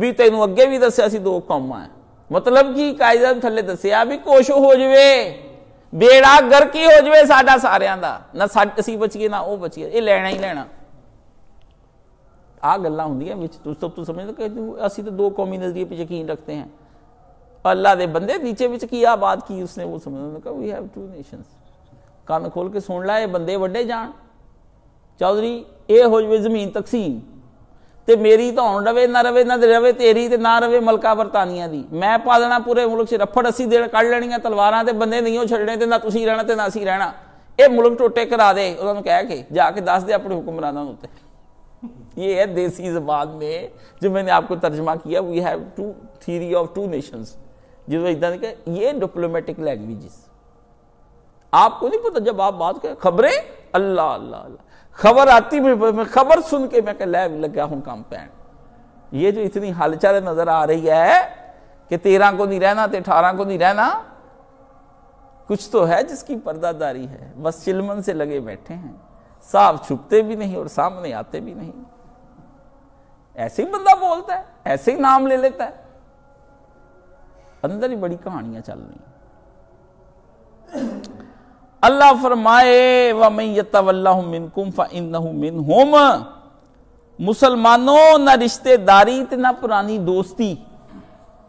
ਵੀ ਤੈਨੂੰ ਅੱਗੇ ਵੀ ਦੱਸਿਆ ਸੀ ਦੋ ਕੌਮਾਂ ਮਤਲਬ ਕੀ ਕਾਇਦਾ ਥੱਲੇ ਦੱਸਿਆ ਵੀ ਕੋਸ਼ ਹੋ ਜਵੇ ਬੇੜਾ ਗਰਕੀ ਹੋ ਜਵੇ ਸਾਡਾ ਸਾਰਿਆਂ ਦਾ ਨਾ ਅਸੀਂ ਬਚੀਏ ਨਾ ਉਹ ਬਚੀਏ ਇਹ ਲੈਣਾ ਹੀ ਲੈਣਾ ਆ ਗੱਲਾਂ ਹੁੰਦੀਆਂ ਵਿੱਚ ਤੂੰ ਸਭ ਤੂੰ ਸਮਝਦਾ ਕਿ ਅਸੀਂ ਤਾਂ ਦੋ ਕੌਮੀ ਨਜ਼ਰੀਏ 'ਤੇ ਯਕੀਨ ਰੱਖਦੇ ਹਾਂ ਅੱਲਾ ਦੇ ਬੰਦੇ ਨੀਚੇ ਵਿੱਚ ਕੀ ਆ ਬਾਤ ਕੀ ਉਸਨੇ ਉਹ ਸਮਝਦਾ ਕਿ ਵੀ ਹੈਵ ਟੂ ਨੇਸ਼ਨਸ ਕੰਨ ਖੋਲ ਕੇ ਸੁਣ ਲੈ ਇਹ ਬੰਦੇ ਵੱਡੇ ਜਾਣ ਚੌਧਰੀ ਇਹ ਹੋ ਜਵੇ ਜ਼ਮੀਨ ਤਕਸੀਮ ਤੇ ਮੇਰੀ ਤਾਂ ਹੁਣ ਰਵੇ ਨਾ ਰਵੇ ਨਾ ਰਵੇ ਤੇਰੀ ਤੇ ਨਾ ਰਵੇ ਮਲਕਾ ਬਰਤਾਨੀਆਂ ਦੀ ਮੈਂ ਪਾ ਦੇਣਾ ਪੂਰੇ ਮੁਲਕ 'ਚ ਰਫੜ ਅਸੀਂ ਦੇਣ ਕੱਢ ਲੈਣੀਆਂ ਤਲਵਾਰਾਂ ਤੇ ਬੰਦੇ ਨਹੀਂ ਉਹ ਛੱਡਣੇ ਤੇ ਨਾ ਤੁਸੀਂ ਰਹਿਣਾ ਤੇ ਨਾ ਅਸੀਂ ਰਹਿਣਾ ਇਹ ਮੁਲਕ ਟੋਟੇ ਕਰਾ ਦੇ ਉਹਨਾਂ ਨੂੰ ਕਹਿ ਕੇ ਜਾ ਕੇ ਦੱਸ ਦੇ ਆਪਣੇ ਹੁਕਮਰਾਨਾਂ ਨੂੰ ਉੱਤੇ ये है देसी जबान में जो मैंने ਤਰਜਮਾ ਕੀਤਾ we have two two of of nations nations जो ਇਦਾਂ ने ये डिप्लोमेटिक लैंग्वेजेस आपको ਨਹੀਂ ਪਤਾ जब आप बात करें खबरें ਅੱਲਾ ਅੱਲਾ ਅੱਲਾ खबर आती मैं खबर सुन के मैं लैब गया हूं पैन ये जो इतनी हलचल नजर आ रही है कि तेरह को नहीं रहना तो अठारह को नहीं रहना कुछ तो है जिसकी पर्दादारी है बस चिलमन से लगे बैठे हैं साफ छुपते भी नहीं और सामने आते भी नहीं ऐसे ही बंदा बोलता है ऐसे ही नाम ले लेता है अंदर ही बड़ी कहानियां चल रही अल्लाह फरमाए व मिन होम मुसलमानों ना रिश्तेदारी ना पुरानी दोस्ती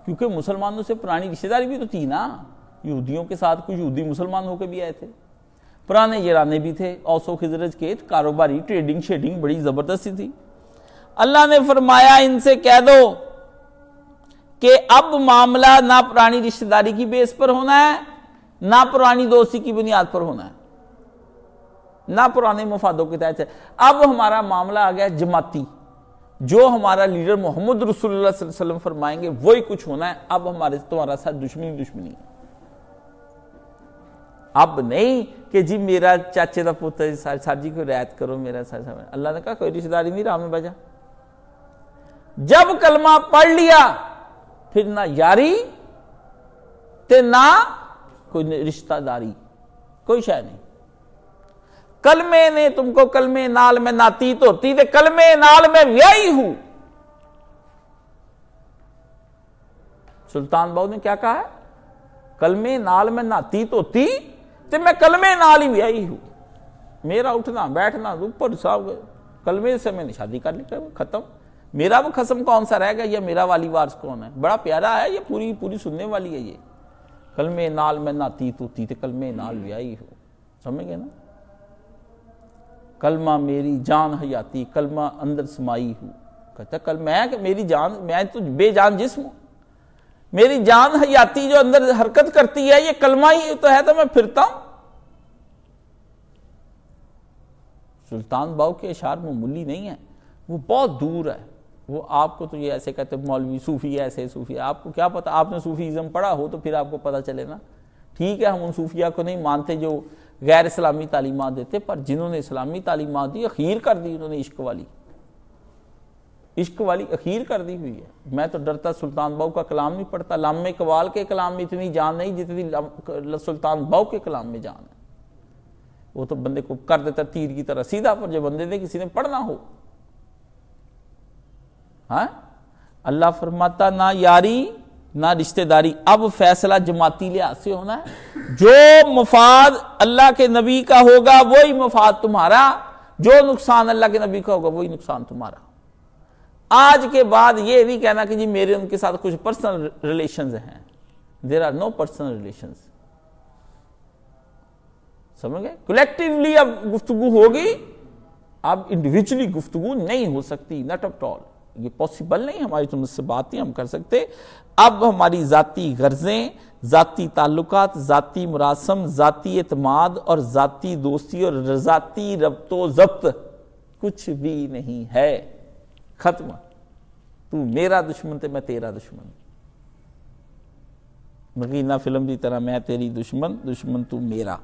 क्योंकि मुसलमानों से पुरानी रिश्तेदारी भी तो थी ना यहूदियों के साथ कुछ यहूदी मुसलमान होकर भी आए थे पुराने जराने भी थे औसो खिजरज के कारोबारी ट्रेडिंग शेडिंग बड़ी जबरदस्ती थी अल्लाह ने फरमाया इनसे कह दो कि अब मामला ना पुरानी रिश्तेदारी की बेस पर होना है ना पुरानी दोस्ती की बुनियाद पर होना है ना पुराने मफादों के तहत है अब हमारा मामला आ गया जमाती जो हमारा लीडर मोहम्मद रसुल्ला फरमाएंगे वही कुछ होना है अब हमारे तुम्हारा साथ दुश्मनी दुश्मनी है अब नहीं कि जी मेरा चाचे का पुत्र साहब जी को रियायत करो मेरा साहब अल्लाह ने कहा कोई रिश्तेदारी नहीं राम बजा जब कलमा पढ़ लिया फिर ना यारी ते ना कोई रिश्तेदारी कोई शायद नहीं कलमे ने तुमको कलमे नाल में नाती तो होती थे कलमे नाल में व्ययी हूं सुल्तान बाबू ने क्या कहा है कलमे नाल में नाती तो होती तो मैं कलमे नाल ही व्याई हूं मेरा उठना बैठना ऊपर साहब कलमे से मैंने शादी कर ली खत्म मेरा वो खसम कौन सा रहेगा या मेरा वाली वार्स कौन है बड़ा प्यारा है ये पूरी पूरी सुनने वाली है ये कल में नाल में ना तीतु तीत कल में नाल व्याई हो समझ गए ना कलमा मेरी जान हयाती कलमा अंदर समाई हूँ कहता कल मैं कि मेरी जान मैं तो बेजान जिस्म हूं मेरी जान हयाती जो अंदर हरकत करती है ये कलमा ही तो है तो मैं फिरता हूं सुल्तान बाऊ के इशार मामूली नहीं है वो बहुत दूर है वो आपको तो ये ऐसे कहते मौलवी सूफ़ी ऐसे सूफ़ी आपको क्या पता आपने सूफ़ीज़म पढ़ा हो तो फिर आपको पता चले ना ठीक है हम उन सूफिया को नहीं मानते जो गैर इस्लामी तालीमत देते पर जिन्होंने इस्लामी तालीमत दी अखीर कर दी उन्होंने इश्क वाली इश्क वाली अखीर कर दी हुई है मैं तो डरता सुल्तान बाऊ का कलाम नहीं पढ़ता लामे कवाल के कलाम में इतनी जान नहीं जितनी सुल्तान बाऊ के कलाम में जान है वो तो बंदे को कर देता तीर की तरह सीधा पर जो बंदे ने किसी ने पढ़ना हो हाँ अल्लाह फरमाता ना यारी ना रिश्तेदारी अब फैसला जमाती लिहाज से होना है जो मफाद अल्लाह के नबी का होगा वही मफाद तुम्हारा जो नुकसान अल्लाह के नबी का होगा वही नुकसान तुम्हारा आज के बाद ये नहीं कहना कि जी मेरे उनके साथ कुछ पर्सनल रिलेशन हैं there are no personal relation समझ गए कलेक्टिवली अब गुफ्तगु होगी अब इंडिविजुअली गुफ्तगु नहीं हो सकती नॉट अप ऑल ये पॉसिबल नहीं हमारी तो बात ही हम कर सकते अब हमारी ज़ाती गर्जें ज़ाती ताल्लुकात ज़ाती मुरासम ज़ाती अतमाद और ज़ाती दोस्ती और रजाती रबतो जब्त कुछ भी नहीं है खत्म तू मेरा दुश्मन थे तो मैं तेरा दुश्मन मकीना फिल्म की तरह मैं तेरी दुश्मन दुश्मन तू मेरा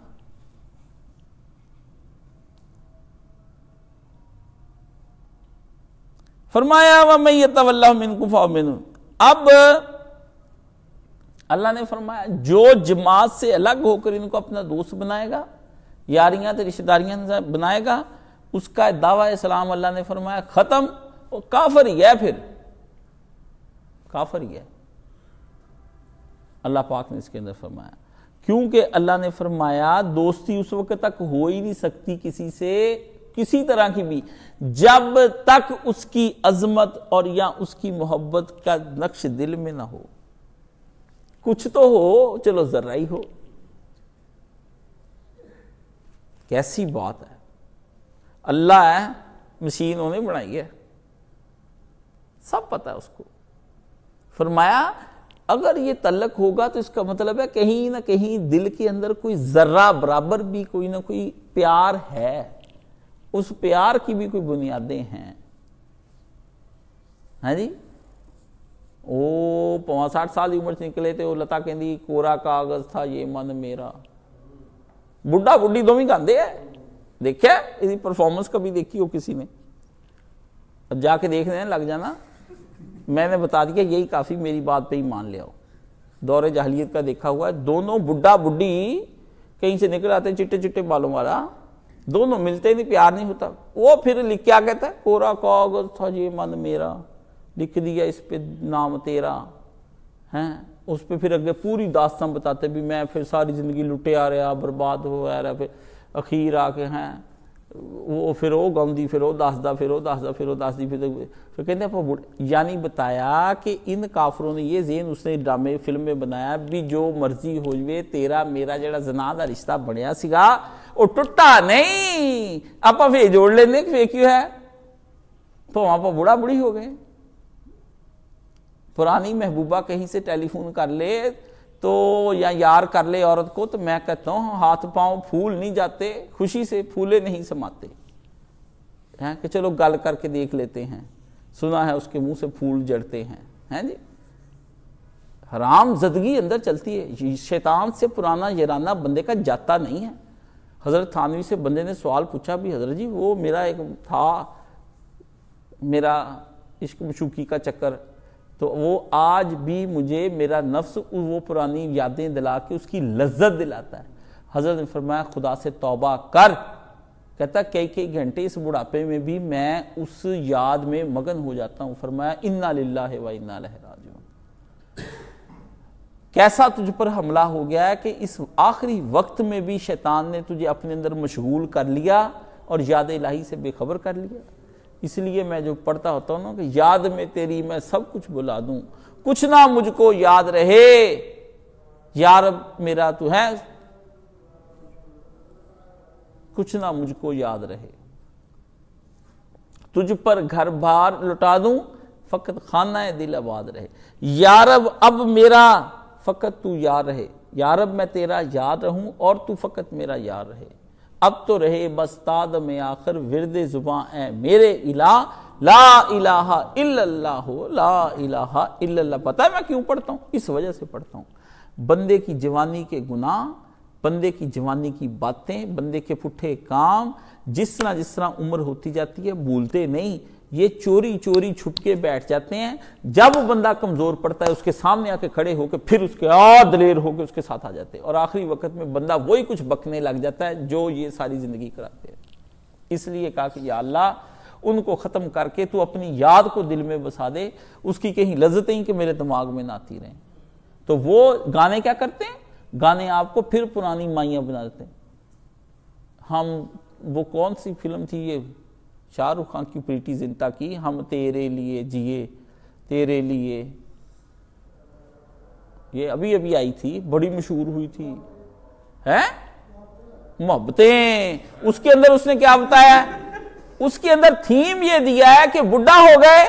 फरमाया व मैं ये अब अल्लाह ने फरमाया जो जमात से अलग होकर इनको अपना दोस्त बनाएगा यारियाँ तो रिश्तेदारियाँ बनाएगा उसका दावा इस्लाम अल्लाह ने फरमाया ख़त्म और काफर ही है फिर काफर ही है अल्लाह पाक ने इसके अंदर फरमाया क्योंकि अल्लाह ने फरमाया दोस्ती उस वक्त तक हो ही नहीं सकती किसी से किसी तरह की भी जब तक उसकी अजमत और या उसकी मोहब्बत का नक्श दिल में ना हो कुछ तो हो चलो जर्रा ही हो कैसी बात है अल्लाह मशीन उन्होंने बनाई है सब पता है उसको फरमाया अगर ये तलक होगा तो इसका मतलब है कहीं ना कहीं दिल के अंदर कोई जर्रा बराबर भी कोई ना कोई प्यार है उस प्यार की भी कोई बुनियादें हैं हैं हाँ जी वो साठ साल की उम्र से निकले थे वो लता कहती कोरा कागज था ये मन मेरा बुढ़ा बुढ़ी दोवें गाते है देखे यदि परफॉर्मेंस कभी देखी हो किसी ने अब जाके हैं लग जाना मैंने बता दिया यही काफ़ी मेरी बात पे ही मान लिया हो दौरे जहलीत का देखा हुआ है दोनों बुढ़ा बुढ़ी कहीं से निकल आते चिट्टे चिट्टे बालों वाला दोनों मिलते नहीं प्यार नहीं होता वो फिर लिख क्या कहता है कोरा कागज था ये मन मेरा लिख दिया इस पे नाम तेरा है उस पर फिर अगले पूरी दास्तान बताते भी मैं फिर सारी ज़िंदगी लुटे आ रहा बर्बाद हो आ रहा फिर अखीर आके हैं ਉਹ ਫਿਰ ਉਹ ਗਾਉਂਦੀ ਫਿਰ ਉਹ ਦੱਸਦਾ ਫਿਰ ਉਹ ਦੱਸਦਾ ਫਿਰ ਉਹ ਦੱਸਦੀ ਫਿਰ ਫਿਰ ਕਹਿੰਦੇ ਆਪਾਂ ਯਾਨੀ ਬਤਾਇਆ ਕਿ ਇਨ ਕਾਫਰੋਂ ਨੇ ਇਹ ਜ਼ੇਨ ਉਸਨੇ ਡਰਾਮੇ ਫਿਲਮ ਮੇ ਬਣਾਇਆ ਵੀ ਜੋ ਮਰਜ਼ੀ ਹੋ ਜਵੇ ਤੇਰਾ ਮੇਰਾ ਜਿਹੜਾ ਜ਼ਨਾ ਦਾ ਰਿਸ਼ਤਾ ਬਣਿਆ ਸੀਗਾ ਉਹ नहीं आप ਆਪਾਂ जोड़ ਜੋੜ ਲੈਂਦੇ क्यों है तो ਭਾਵੇਂ ਆਪਾਂ बुढ़ा बुढ़ी हो गए पुरानी महबूबा कहीं से टेलीफोन कर ले तो या यार कर ले औरत को तो मैं कहता हूं हाथ पांव फूल नहीं जाते खुशी से फूले नहीं समाते हैं कि चलो गल करके देख लेते हैं सुना है उसके मुंह से फूल जड़ते हैं हैं जी हराम जदगी अंदर चलती है शैतान से पुराना यराना बंदे का जाता नहीं है हज़रत थानवी से बंदे ने सवाल पूछा भी हज़रत जी वो मेरा एक था मेरा इश्क मशूकी का चक्कर तो वो आज भी मुझे मेरा नफ्स वो पुरानी यादें दिला के उसकी लज्जत दिलाता है हज़रत ने फरमाया खुदा से तौबा कर कहता कई कई घंटे इस बुढ़ापे में भी मैं उस याद में मगन हो जाता हूँ फरमाया इन्ना लाला व इन्ना लहरा कैसा तुझ पर हमला हो गया है कि इस आखिरी वक्त में भी शैतान ने तुझे अपने अंदर मशगूल कर लिया और याद इलाही से बेखबर कर लिया इसलिए मैं जो पढ़ता होता हूँ ना कि याद में तेरी मैं सब कुछ बुला दूँ कुछ ना मुझको याद रहे यार मेरा तू है कुछ ना मुझको याद रहे तुझ पर घर बार लुटा दूं फकत खाना दिल आबाद रहे यारब अब मेरा फ़कत तू यार रहे यारब मैं तेरा यार रहूँ और तू फ़कत मेरा यार रहे अब तो रहे बस्ताद में आखिर विरद जुबा ए मेरे इला ला इलाहा हो ला इलाहा इल्लल्लाह पता है मैं क्यों पढ़ता हूँ इस वजह से पढ़ता हूँ बंदे की जवानी के गुनाह बंदे की जवानी की बातें बंदे के पुठे काम जिस तरह जिस तरह उम्र होती जाती है भूलते नहीं ये चोरी चोरी छुपके बैठ जाते हैं जब वो बंदा कमजोर पड़ता है उसके सामने आके खड़े होकर फिर उसके और दलेर होकर उसके साथ आ जाते हैं और आखिरी वक्त में बंदा वही कुछ बकने लग जाता है जो ये सारी जिंदगी कराते हैं इसलिए कहा कि या अल्लाह उनको ख़त्म करके तू अपनी याद को दिल में बसा दे उसकी कहीं लजतें ही कि मेरे दिमाग में ना आती रहे तो वो गाने क्या करते हैं गाने आपको फिर पुरानी माइया बना देते हैं हम वो कौन सी फिल्म थी ये शाहरुख खान की प्रीति जिनता की हम तेरे लिए जिए तेरे लिए ये अभी अभी आई थी बड़ी मशहूर हुई थी है मोहब्बतें उसके अंदर उसने क्या बताया उसके अंदर थीम ये दिया है कि बुढ़ा हो गए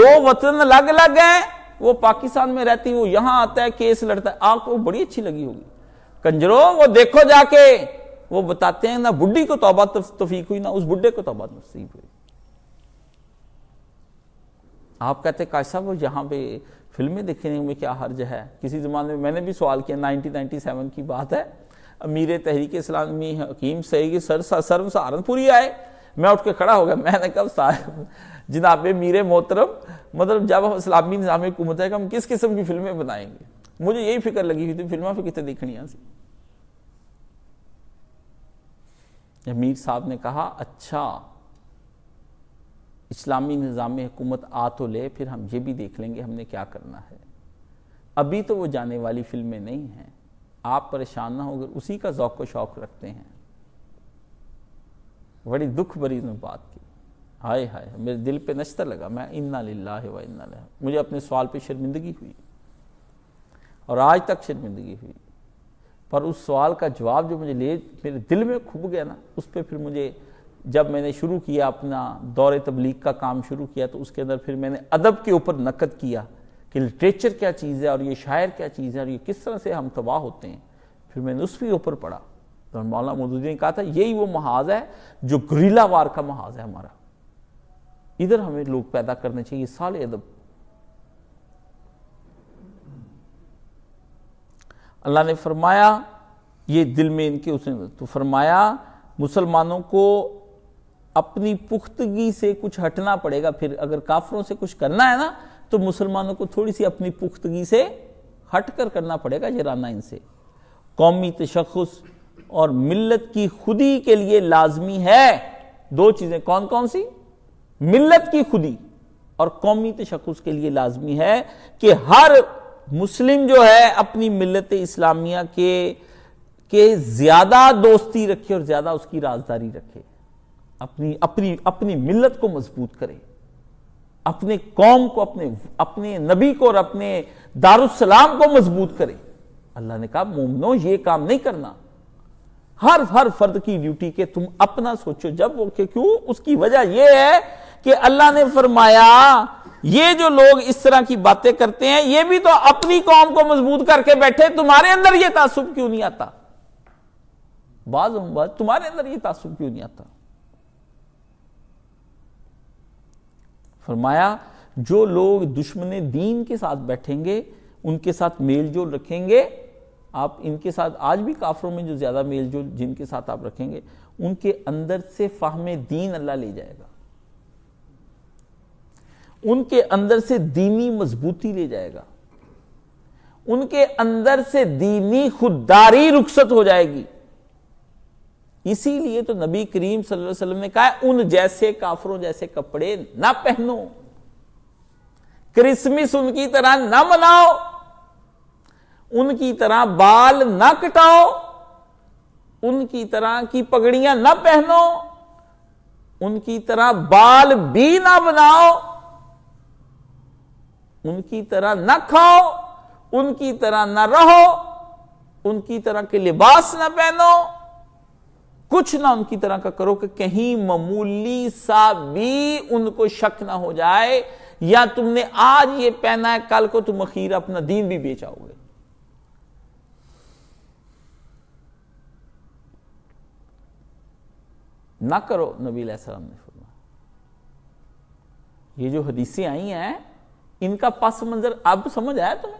दो वतन अलग अलग हैं वो पाकिस्तान में रहती वो यहां आता है केस लड़ता है आपको बड़ी अच्छी लगी होगी कंजरो वो देखो जाके वो बताते हैं ना बुढ़ी को तोबा तफीक हुई ना उस बुढ़े को तोबा नसीब हुई आप कहते काश साहब वो यहाँ पे फिल्में देखने में क्या हर्ज है किसी ज़माने में मैंने भी सवाल किया 1997 की बात है अमीर तहरीक इस्लामी हकीम सही सर सर्व सहारनपुरी आए मैं उठ के खड़ा हो गया मैंने कब साहब जनाब मीर मोहतरम मतलब जब हम इस्लामी निज़ाम हुकूमत है कि हम किस किस्म की फिल्में बनाएंगे मुझे यही फिक्र लगी हुई थी फिल्मों फिर कितने देखनी है मीर साहब ने कहा अच्छा इस्लामी निज़ाम हुकूमत आ तो ले फिर हम ये भी देख लेंगे हमने क्या करना है अभी तो वो जाने वाली फिल्में नहीं हैं आप परेशान ना होकर उसी का ज़ौक व शौक रखते हैं बड़ी दुख भरी बात की हाय हाय मेरे दिल पे नश्ता लगा मैं इन्ना लाला व इन्ना मुझे अपने सवाल पे शर्मिंदगी हुई और आज तक शर्मिंदगी हुई पर उस सवाल का जवाब जो मुझे ले मेरे दिल में खुब गया ना उस पर फिर मुझे जब मैंने शुरू किया अपना दौरे तबलीग का काम शुरू किया तो उसके अंदर फिर मैंने अदब के ऊपर नकद किया कि लिटरेचर क्या चीज़ है और ये शायर क्या चीज़ है और ये किस तरह से हम तबाह होते हैं फिर मैंने उस भी ऊपर पढ़ा तो मौलाना मौदूदी ने कहा था यही वो महाज है जो ग्रीला वार का महाज है हमारा इधर हमें लोग पैदा करने चाहिए साल अदब अल्लाह ने फरमाया ये दिल में इनके उसने तो फरमाया मुसलमानों को अपनी पुख्तगी से कुछ हटना पड़ेगा फिर अगर काफरों से कुछ करना है ना तो मुसलमानों को थोड़ी सी अपनी पुख्तगी से हट कर करना पड़ेगा जराना इनसे कौमी तशखस और मिल्लत की खुदी के लिए लाजमी है दो चीज़ें कौन कौन सी मिल्लत की खुदी और कौमी तशखस के लिए लाजमी है कि हर मुस्लिम जो है अपनी मिलत इस्लामिया के के ज्यादा दोस्ती रखे और ज्यादा उसकी राजदारी रखे अपनी अपनी अपनी मिलत को मजबूत करे अपने कौम को अपने अपने नबी को और अपने दारुसलाम को मजबूत करे अल्लाह ने कहा मोमनो ये काम नहीं करना हर हर फर्द की ड्यूटी के तुम अपना सोचो जब वो क्यों उसकी वजह यह है कि अल्लाह ने फरमाया ये जो लोग इस तरह की बातें करते हैं ये भी तो अपनी कौम को मजबूत करके बैठे तुम्हारे अंदर ये तासुब क्यों नहीं आता बाज बाज तुम्हारे अंदर ये तासुब क्यों नहीं आता फरमाया जो लोग दुश्मन दीन के साथ बैठेंगे उनके साथ मेल जोल रखेंगे आप इनके साथ आज भी काफरों में जो ज्यादा मेल जोल जिनके साथ आप रखेंगे उनके अंदर से फाहमे दीन अल्लाह ले जाएगा उनके अंदर से दीनी मजबूती ले जाएगा उनके अंदर से दीनी खुददारी रुखसत हो जाएगी इसीलिए तो नबी करीम सल्लल्लाहु अलैहि वसल्लम ने कहा उन जैसे काफरों जैसे कपड़े ना पहनो क्रिसमस उनकी तरह ना मनाओ उनकी तरह बाल ना कटाओ उनकी तरह की पगड़ियां ना पहनो उनकी तरह बाल भी ना बनाओ उनकी तरह न खाओ उनकी तरह न रहो उनकी तरह के लिबास न पहनो कुछ ना उनकी तरह का करो कि कहीं मामूली सा भी उनको शक ना हो जाए या तुमने आज ये पहना है कल को तुम अखीर अपना दीन भी बेचाओगे ना करो नबी सलाम ने फरमाया ये जो हदीसें आई हैं इनका पस मंजर अब समझ आया तुम्हें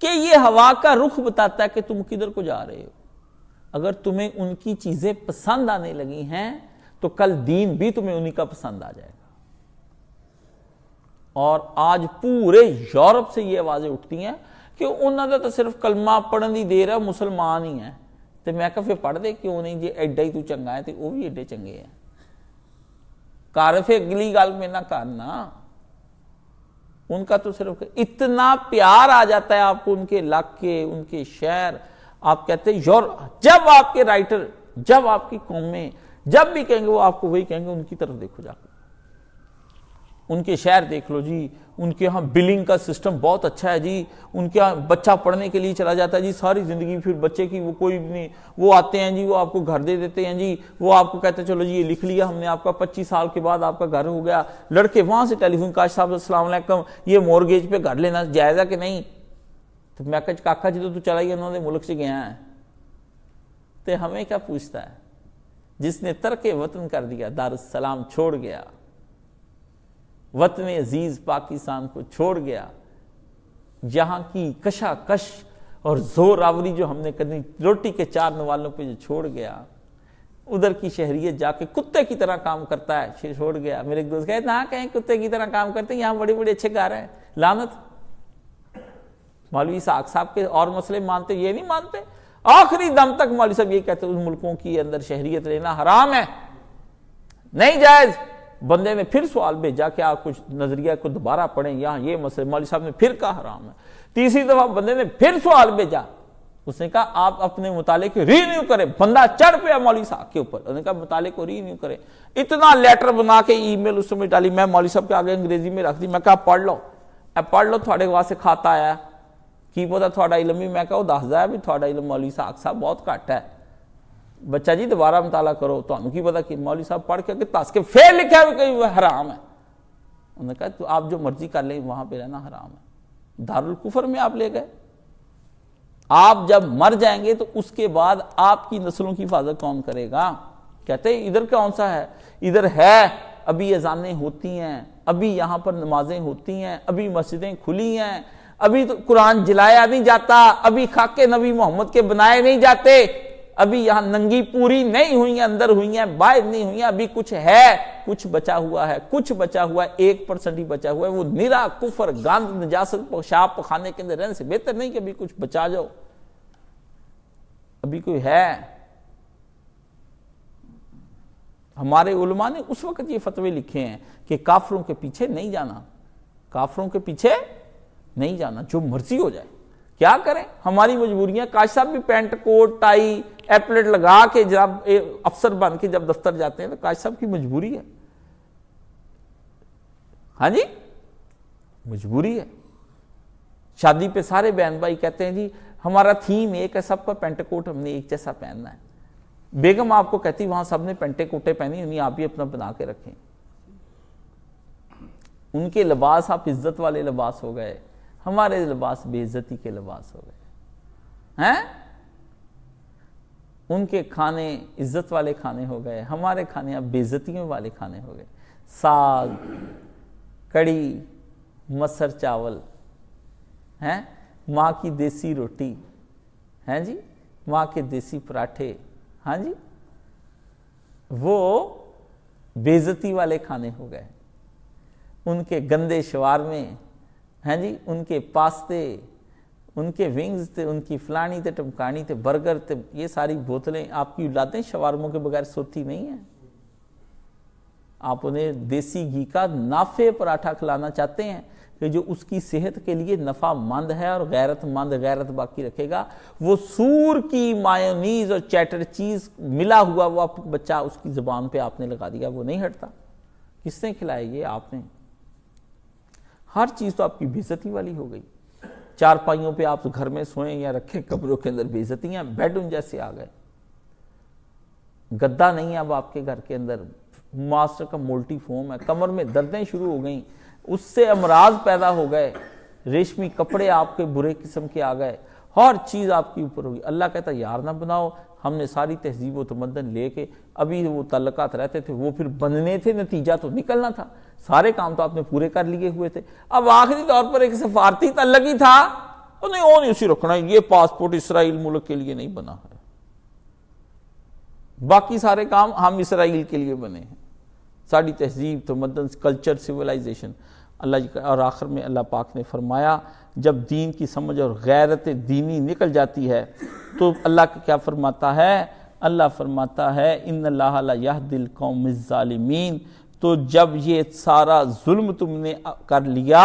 कि ये हवा का रुख बताता है कि तुम किधर को जा रहे हो अगर तुम्हें उनकी चीजें पसंद आने लगी हैं तो कल दीन भी तुम्हें उन्हीं का पसंद आ जाएगा और आज पूरे यूरोप से ये आवाजें उठती हैं कि उन्होंने तो सिर्फ कलमा पढ़ने देर है मुसलमान ही है तो मैं ਤੇ ਮੈਂ ਕਿਹਾ ਫੇ ਪੜਦੇ ਕਿਉਂ ਨਹੀਂ ਜੇ ਐਡਾ ਹੀ ਤੂੰ ਚੰਗਾ ਹੈ ਤੇ ਉਹ ਵੀ ਐਡੇ ਚੰਗੇ ਆ ਕਾਰਫੇ ਅਗਲੀ ਗੱਲ ਮੇਰੇ ना करना उनका तो सिर्फ इतना प्यार आ जाता है आपको उनके इलाके उनके शहर आप कहते हैं योर जब आपके राइटर जब आपकी कौमें जब भी कहेंगे वो आपको वही कहेंगे उनकी तरफ देखो जाकर उनके शहर देख लो जी उनके यहाँ बिलिंग का सिस्टम बहुत अच्छा है जी उनके यहाँ बच्चा पढ़ने के लिए चला जाता है जी सारी ज़िंदगी फिर बच्चे की वो कोई भी नहीं वो आते हैं जी वो आपको घर दे देते हैं जी वो आपको कहते हैं चलो जी ये लिख लिया हमने आपका पच्चीस साल के बाद आपका घर हो गया लड़के वहाँ से टेलीफोन काश साहब असलम ये मोरगेज पर घर लेना जायज़ा कि नहीं तो मैं कच काका जी तो तू चला ही उन्होंने मुल्क से गया है तो हमें क्या पूछता है जिसने तर्क वतन कर दिया दारुसलाम छोड़ गया वतन अजीज़ पाकिस्तान को छोड़ गया जहाँ की कशाकश और जोर आवरी जो हमने करनी रोटी के चार नवालों पे जो छोड़ गया उधर की शहरीत जाके कुत्ते की तरह काम करता है छोड़ गया मेरे एक दोस्त कहे ना हाँ, कहें कुत्ते की तरह काम करते हैं यहाँ बड़े बड़े अच्छे गा रहे हैं लानत मौलवी साग साहब के और मसले मानते ये नहीं मानते आखिरी दम तक मौलवी साहब ये कहते उन मुल्कों के अंदर शहरीत लेना हराम है नहीं जायज़ बंदे ने फिर सवाल भेजा कि आप कुछ नजरिया को दोबारा पढ़ें यहाँ ये मसले मौली साहब ने फिर कहा हराम है तीसरी दफा बंदे ने फिर सवाल भेजा उसने कहा आप अपने मुताले को रीन्यू करें बंदा चढ़ पे मौली साहब के ऊपर उन्होंने कहा मुताले को रीन्यू करें इतना लेटर बना के ईमेल उस समय डाली मैं मौली साहब के आगे अंग्रेजी में रख दी मैं कहा पढ़ लो ए पढ़ लो थोड़े वास्ते खाता आया की पता थोड़ा इलम भी मैं कहा दसदा है भी थोड़ा इलम मौली साहब बहुत घट है बच्चा जी दोबारा मुताला करो तो हमको पता कि मौली साहब पढ़ के तस के फिर लिखा है कहीं हराम है उन्होंने कहा तो आप जो मर्जी कर लें वहां पे रहना हराम है दारुल कुफर में आप ले गए आप जब मर जाएंगे तो उसके बाद आपकी नस्लों की हिफाजत कौन करेगा कहते हैं इधर कौन सा है इधर है अभी अजानें होती हैं अभी यहाँ पर नमाजें होती हैं अभी मस्जिदें खुली हैं अभी तो कुरान जलाया नहीं जाता अभी खाके नबी मोहम्मद के बनाए नहीं जाते अभी यहां नंगी पूरी नहीं हुई है अंदर हुई है बाहर नहीं हुई है अभी कुछ है कुछ बचा हुआ है कुछ बचा हुआ है एक परसेंट ही बचा हुआ है वो निरा कुफर गांध नजासत पोशाब पखाने के अंदर रहने से बेहतर नहीं कि अभी कुछ बचा जाओ अभी कोई है हमारे उलमा ने उस वक्त ये फतवे लिखे हैं कि काफरों के पीछे नहीं जाना काफरों के पीछे नहीं जाना जो मर्जी हो जाए क्या करें हमारी मजबूरियां काश साहब भी पैंट कोट टाई एपलेट लगा के जब अफसर बन के जब दफ्तर जाते हैं तो काश साहब की मजबूरी है हाँ जी मजबूरी है शादी पे सारे बहन भाई कहते हैं जी हमारा थीम एक है सबका पेंट कोट हमने एक जैसा पहनना है बेगम आपको कहती वहां सबने पेंटे कोटे पहनी उन्हें आप ही अपना बना के रखें उनके लिबास आप इज्जत वाले लिबास हो गए हमारे लिबास बेइज्जती के लिबास हो गए हैं उनके खाने इज्जत वाले खाने हो गए हमारे खाने अब बेइज्जतियों वाले खाने हो गए साग कड़ी मसर चावल हैं माँ की देसी रोटी हैं जी माँ के देसी पराठे हाँ जी वो बेइज्जती वाले खाने हो गए उनके गंदे शवार में हैं जी उनके पास्ते उनके विंग्स थे उनकी फलानी थे टमकानी थे बर्गर थे ये सारी बोतलें आपकी लाते शवारमों के बगैर सोती नहीं है आप उन्हें देसी घी का नाफे पराठा खिलाना चाहते हैं कि जो उसकी सेहत के लिए नफा मंद है और गैरतमंद गैरत बाकी रखेगा वो सूर की मायोनीज और चैटर चीज मिला हुआ वो आप बच्चा उसकी जुबान पे आपने लगा दिया वो नहीं हटता किसने खिलाया ये आपने हर चीज़ तो आपकी बेजती वाली हो गई चार पाइयों पे आप घर में सोएं या रखें कमरों के अंदर बेड बेडरूम जैसे आ गए गद्दा नहीं है अब आपके घर के अंदर मास्टर का मोल्टी फॉर्म है कमर में दर्दें शुरू हो गई उससे अमराज पैदा हो गए रेशमी कपड़े आपके बुरे किस्म के आ गए हर चीज़ आपके ऊपर होगी अल्लाह कहता यार ना बनाओ हमने सारी तहजीब व तमदन ले के अभी वो तल्लक रहते थे वो फिर बनने थे नतीजा तो निकलना था सारे काम तो आपने पूरे कर लिए हुए थे अब आखिरी तौर पर एक सफारती तल्लक ही था तो नहीं वो नहीं उसी रखना ये पासपोर्ट इसराइल मुल्क के लिए नहीं बना है बाकी सारे काम हम इसराइल के लिए बने हैं साड़ी तहजीब तमदन कल्चर सिविलाइजेशन अल्लाह और आखिर में अल्लाह पाक ने फरमाया जब दीन की समझ और गैरत दीनी निकल जाती है तो अल्लाह का क्या फरमाता है अल्लाह फरमाता है इन अल्लाह दिल कौम तो जब ये सारा जुल्म तुमने कर लिया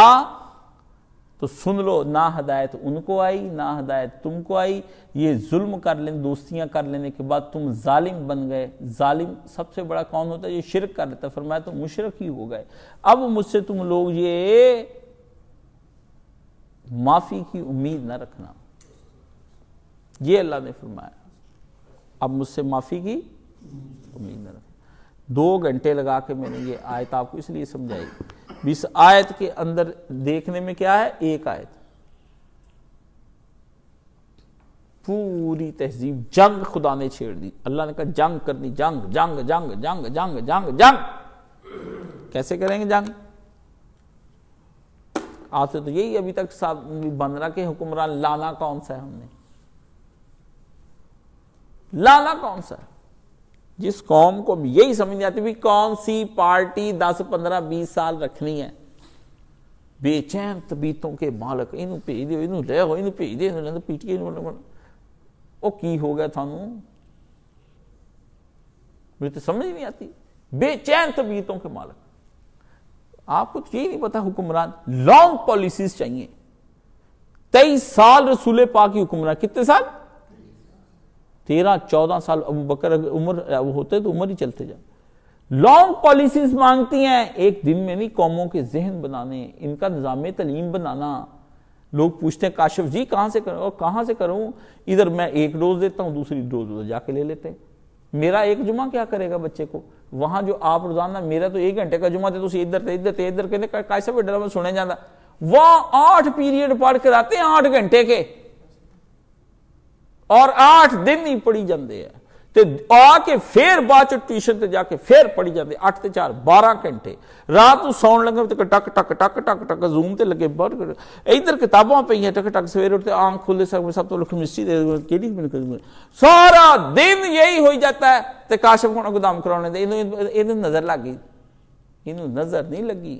तो सुन लो ना हदायत उनको आई ना हदायत तुमको आई ये जुल्म कर लें दोस्तियां कर लेने के बाद तुम जालिम बन गए जालिम सबसे बड़ा कौन होता है ये शिरक कर लेता फरमाया तो मुशरक ही हो गए अब मुझसे तुम लोग ये माफ़ी की उम्मीद ना रखना ये अल्लाह ने फरमाया अब मुझसे माफ़ी की उम्मीद ना रखना दो घंटे लगा के मैंने ये आयत आपको इसलिए समझाई इस आयत के अंदर देखने में क्या है एक आयत पूरी तहजीब जंग खुदा ने छेड़ दी अल्लाह ने कहा जंग करनी जंग जंग जंग जंग जंग जंग जंग कैसे करेंगे जंग आज से तो यही अभी तक बन रहा के हुक्मरान लाना कौन सा है हमने लाना कौन सा है जिस कौम को यही समझ नहीं आती भी कौन सी पार्टी 10, 15, 20 साल रखनी है बेचैन तबीतों के मालक इन भेज दो इन ले इन भेज दे इन पीट की हो गया थानू मुझे तो समझ नहीं आती बेचैन तबीतों के मालक आपको तो यही नहीं पता हुक्मरान लॉन्ग पॉलिसीज चाहिए तेईस साल रसूल पा की हुक्मरान कितने साल तेरह चौदह साल अब बकर उम्र होते तो उम्र ही चलते जाए लॉन्ग पॉलिसीज मांगती हैं एक दिन में नहीं कौमों के जहन बनाने इनका निज़ाम तलीम बनाना लोग पूछते हैं काशिफ जी कहां से करो और से करूं इधर मैं एक डोज देता हूं दूसरी डोज उधर जाके ले लेते हैं मेरा एक जुमा क्या करेगा बच्चे को वहां जो आप रोजाना मेरा तो एक घंटे का जुमा थे तो इधर थे इधर थे इधर कहते कैसे भी ड्रामा सुने जाता वह आठ पीरियड पढ़ कर आते हैं आठ घंटे के और आठ दिन ही पढ़ी जाते हैं ਤੇ ਆ ਕੇ ਫੇਰ ਬਾਅਦ ਚ ਟਿਊਸ਼ਨ ਤੇ ਜਾ ਕੇ ਫੇਰ ਪੜੀ ਜਾਂਦੇ 8 ਤੇ 4 12 ਘੰਟੇ ਰਾਤ ਨੂੰ ਸੌਣ ਲੱਗੇ ਤੇ ਟਕ ਟਕ ਟਕ ਟਕ ਟਕ ਜ਼ੂਮ ਤੇ ਲੱਗੇ ਬਰ ਇਧਰ ਕਿਤਾਬਾਂ ਪਈਆਂ ਟਕ ਟਕ ਸਵੇਰ ਉੱਠਦੇ ਆਂਖ ਖੁੱਲੇ ਸਭ ਸਭ ਤੋਂ ਲਖ ਮਿਸਟਰੀ ਦੇ ਕਿਹੜੀ ਮੈਨੂੰ ਕਦਮ ਸਾਰਾ ਦਿਨ ਯਹੀ ਹੋਈ ਜਾਂਦਾ ਹੈ ਤੇ ਕਾਸ਼ਫ ਕੋਣ ਗੁਦਾਮ ਕਰਾਉਣੇ ਦੇ ਇਹਨੂੰ ਇਹਨੂੰ ਨਜ਼ਰ ਲੱਗ ਗਈ ਇਹਨੂੰ ਨਜ਼ਰ ਨਹੀਂ ਲੱਗੀ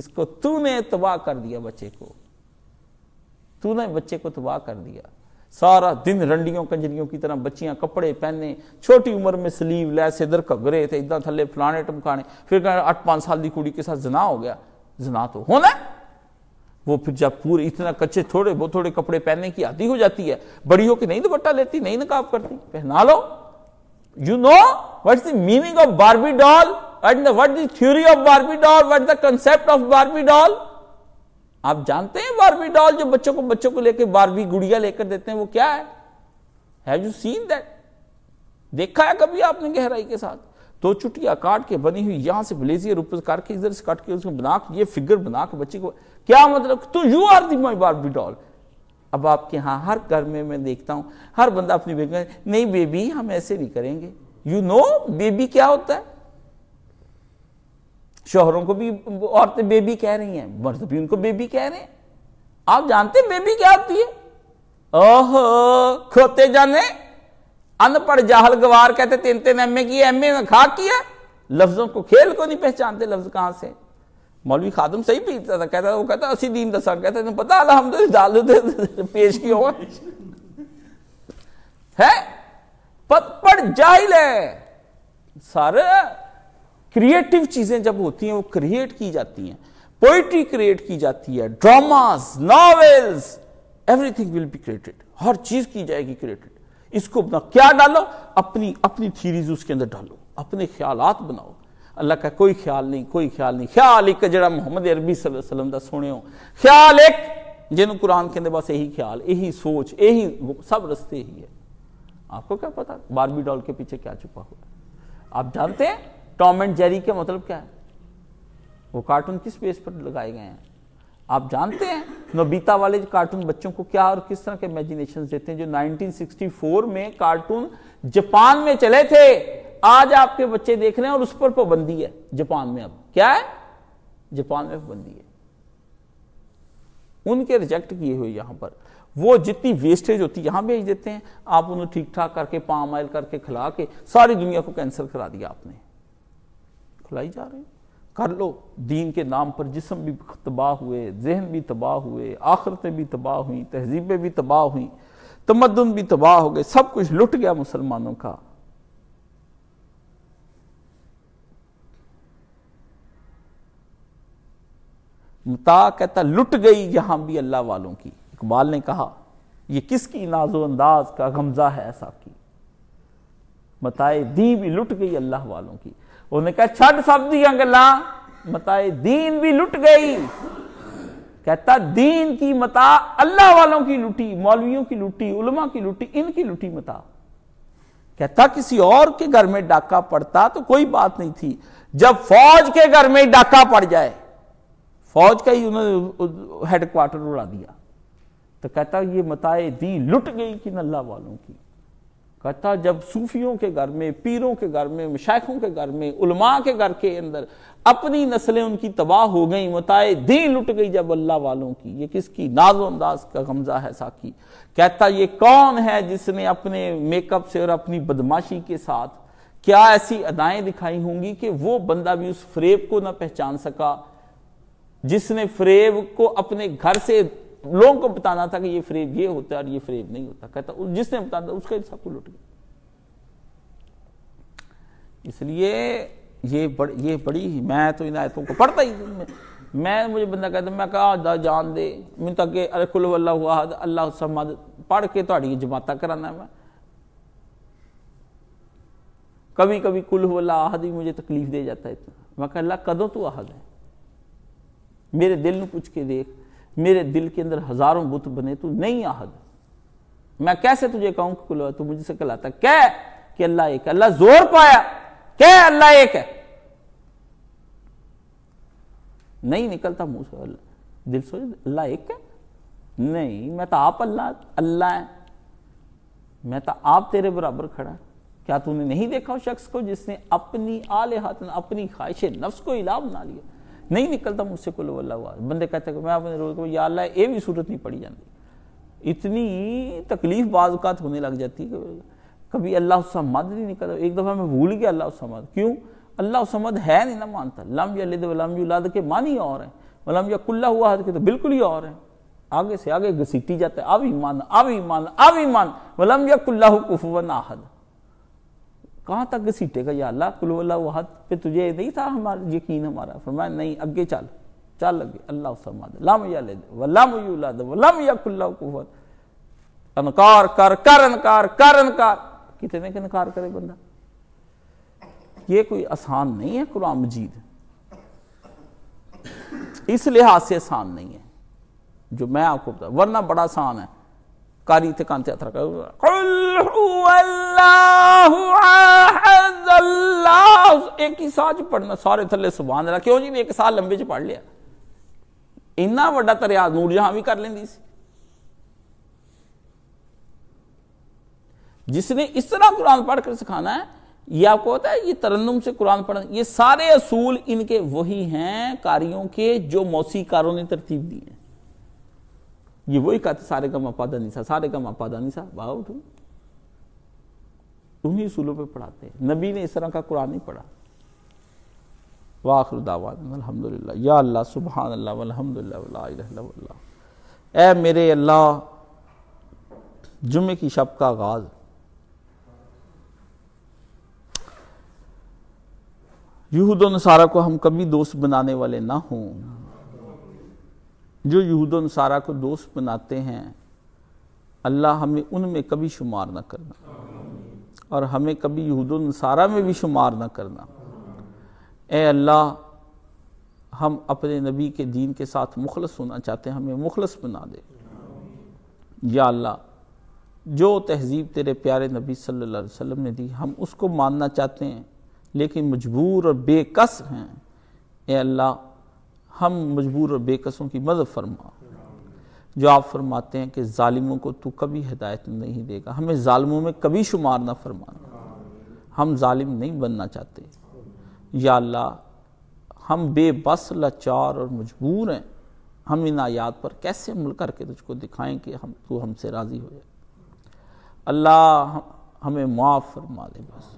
इसको तूने तबाह कर दिया बच्चे को तूने बच्चे को तबाह कर दिया सारा दिन रंडियों कंजरियों की तरह बच्चियां कपड़े पहने छोटी उम्र में स्लीव लैस इधर घगरे थे इधर थले फलाने टमकाने फिर अठ पांच साल की कुड़ी के साथ जना हो गया जना तो होना वो फिर जब पूरे इतना कच्चे थोड़े बहुत थोड़े कपड़े पहनने की आदि हो जाती है बड़ी हो कि नहीं दुपट्टा लेती नहीं नकाब करती पहना लो you know what the meaning of Barbie doll and what the theory of Barbie doll what the concept of Barbie doll आप जानते हैं बारवी डॉल जो बच्चों को बच्चों को लेकर बारवी गुड़िया लेकर देते हैं वो क्या है हैव यू सीन दैट देखा है कभी आपने गहराई के साथ दो तो चुटिया काट के बनी हुई यहां से ब्लेजियर ऊपर काट के इधर से काट के उसको बना के ये फिगर बना के बच्चे को क्या मतलब तो you are the my Barbie doll अब आपके यहां हर घर में मैं देखता हूं हर बंदा अपनी बेबी नहीं बेबी हम ऐसे नहीं करेंगे यू नो बेबी क्या होता है शोहरों को भी औरतें बेबी कह रही हैं मर्द भी उनको बेबी कह रहे हैं आप जानते हैं बेबी क्या होती है ओह खोते जाने अनपढ़ जाहल गवार कहते तीन तीन एम ए की एम ए खा किया लफ्जों को खेल को नहीं पहचानते लफ्ज कहां से मौलवी खादम सही पीता था कहता वो कहता असी दीन दसा कहता तुम पता अलहमद पेश की होगा है पत जाहिल है सारा क्रिएटिव चीजें जब होती हैं वो क्रिएट की जाती हैं पोइट्री क्रिएट की जाती है dramas novels everything will be created हर चीज की जाएगी क्रिएटेड इसको अपना क्या डालो अपनी अपनी थीरीज उसके अंदर डालो अपने ख्याल बनाओ अल्लाह का कोई ख्याल नहीं कोई ख्याल नहीं ख्याल एक जरा मोहम्मद अरबी सलम का सुने हो ख्याल एक जिन्होंने कुरान के अंदर बस यही ख्याल यही सोच यही सब रस्ते ही है आपको क्या पता बारबी डॉल के पीछे क्या छुपा हुआ आप जानते हैं टॉम एंड जेरी का मतलब क्या है वो कार्टून किस बेस पर लगाए गए हैं आप जानते हैं नोबीता वाले कार्टून बच्चों को क्या और किस तरह के इमेजिनेशन देते हैं जो 1964 में कार्टून जापान में चले थे आज आपके बच्चे देख रहे हैं और उस पर पाबंदी है जापान में अब क्या है जापान में पाबंदी है उनके रिजेक्ट किए हुए यहां पर वो जितनी वेस्टेज होती है यहां भेज देते हैं आप उन्हें ठीक ठाक करके पाम ऑयल करके खिला के सारी दुनिया को कैंसिल करा दिया आपने फैलाई जा रही कर लो दीन के नाम पर जिसम भी तबाह हुए जहन भी तबाह हुए आखरतें भी तबाह हुई तहजीबें भी तबाह हुई तमदन भी तबाह हो गए सब कुछ लुट गया मुसलमानों का मता कहता लुट गई यहां भी अल्लाह वालों की इकबाल ने कहा ये किसकी नाजो अंदाज का गमजा है ऐसा की मताए दी भी लुट गई अल्लाह वालों की उन्हें कहा छठ सब दिया गला मताए दीन भी लुट गई कहता दीन की मता अल्लाह वालों की लुटी मौलवियों की लुटी उलमा की लुटी इनकी लुटी मता कहता किसी और के घर में डाका पड़ता तो कोई बात नहीं थी जब फौज के घर में डाका पड़ जाए फौज का ही उन्होंने हेडक्वार्टर उड़ा दिया तो कहता ये मताए दी लुट गई कि अल्लाह वालों की कहता जब सूफियों के घर में पीरों के घर में मशाखों के घर में उलमा के घर के अंदर अपनी नस्लें उनकी तबाह हो गई मताए दी लुट गई जब अल्लाह वालों की ये किसकी नाजो अंदाज का गमजा है साकी कहता ये कौन है जिसने अपने मेकअप से और अपनी बदमाशी के साथ क्या ऐसी अदाएं दिखाई होंगी कि वो बंदा भी उस फ्रेब को ना पहचान सका जिसने फ्रेब को अपने घर से लोगों को बताना था कि ये फ्रेब ये होता है और ये फ्रेब नहीं होता कहता जिसने बताना था उसका हिसाब को तो लुट गया इसलिए ये बड़ी ये बड़ी मैं तो इन आयतों को पढ़ता ही मैं, मैं मुझे बंदा कहता मैं कहा जान दे मैं तक अरे कुल वल्ला हुआ अल्लाह समद पढ़ के थोड़ी तो जमात कराना मैं कभी कभी कुल वल्ला आहद ही मुझे तकलीफ दे जाता है इतना मैं कह अल्लाह कदों तू आहद है मेरे दिल में पूछ के देख मेरे दिल के अंदर हजारों बुत बने तू नहीं आहद मैं कैसे तुझे कहूं कि कुलवा तू मुझसे कहलाता कह कि अल्लाह एक अल्लाह जोर पाया कह अल्लाह एक है नहीं निकलता मुंह से दिल सोच अल्लाह एक है नहीं मैं तो आप अल्लाह अल्लाह है मैं तो आप तेरे बराबर खड़ा क्या तूने नहीं देखा उस शख्स को जिसने अपनी आले हाथ अपनी ख्वाहिश नफ्स को इलाम बना लिया नहीं निकलता मुझसे कुल अल्लाह बंदे कहते मैं अपने रोज को या अल्लाह ये भी सूरत नहीं पड़ी जाती इतनी तकलीफ बाजुकात होने लग जाती है कभी अल्लाह उसमद नहीं निकल एक दफ़ा मैं भूल गया अल्लाह उसमद क्यों अल्लाह उसमद है नहीं ना मानता लम यद वलम लद के मान ही और हैं वलम या कुल्ला हुआ के तो बिल्कुल ही और हैं आगे से आगे घसीटी जाता है अब मान अब मान अब मान वलम या कुल्ला कुफवन आहद कहाँ तक सीटेगा या अल्लाह कुल्ला वहद पे तुझे नहीं था हमारा यकीन हमारा फरमाया नहीं अगे चल चल अगे अल्लाह समाद लाम या ले दे वलाम यूलाद वलाम या कुल्ला कुवत अनकार कर कर अनकार कर अनकार कितने के इनकार करे बंदा ये कोई आसान नहीं है कुरान मजीद इस लिहाज से आसान नहीं है जो मैं आपको बता वरना बड़ा आसान है कारी थे कांते अथर कर एक ही साज पढ़ना सारे थले सुबह रहा क्यों जी एक साल लंबे च पढ़ लिया इन्ना वा तरिया नूरजहां भी कर लेंदी सी जिसने इस तरह कुरान पढ़कर सिखाना है ये आपको पता है ये तरन्नुम से कुरान पढ़ना ये सारे असूल इनके वही हैं कारियों के जो मौसीकारों ने तरतीब दिए है ये कहते सारे गम अपादा निशा सारे गम अपादा निशा भाव उठो उन्हीं सूलों पे पढ़ाते हैं नबी ने इस तरह का कुरान नहीं पढ़ा या अल्लाह सुबहान अल्लाह अलहमदिल्ला ए मेरे अल्लाह जुमे की शब का आगाज़ यहूद नसारा को हम कभी दोस्त बनाने वाले ना हों जो यहूदन सारा को दोस्त बनाते हैं अल्लाह हमें उनमें कभी शुमार ना करना और हमें कभी यहूदन सारा में भी शुमार ना करना ए अल्लाह हम अपने नबी के दीन के साथ मुखलस होना चाहते हैं हमें मुखलस बना दे या अल्लाह जो तहजीब तेरे प्यारे नबी सल्लल्लाहु अलैहि वसल्लम ने दी हम उसको मानना चाहते हैं लेकिन मजबूर और बेकस हैं ए अल्लाह हम मजबूर और बेकसों की मदद फरमा जो आप फरमाते हैं कि ालिमों को तो कभी हिदायत नहीं देगा हमें ालमों में कभी शुमार ना फरमाना हम ालिम नहीं बनना चाहते या अल्लाह हम बेबस लाचार और मजबूर हैं हम इन आयात पर कैसे अमल करके तुझको दिखाएं कि हम तू हमसे राज़ी हो जाए अल्लाह हमें माफ़ फरमा दे बस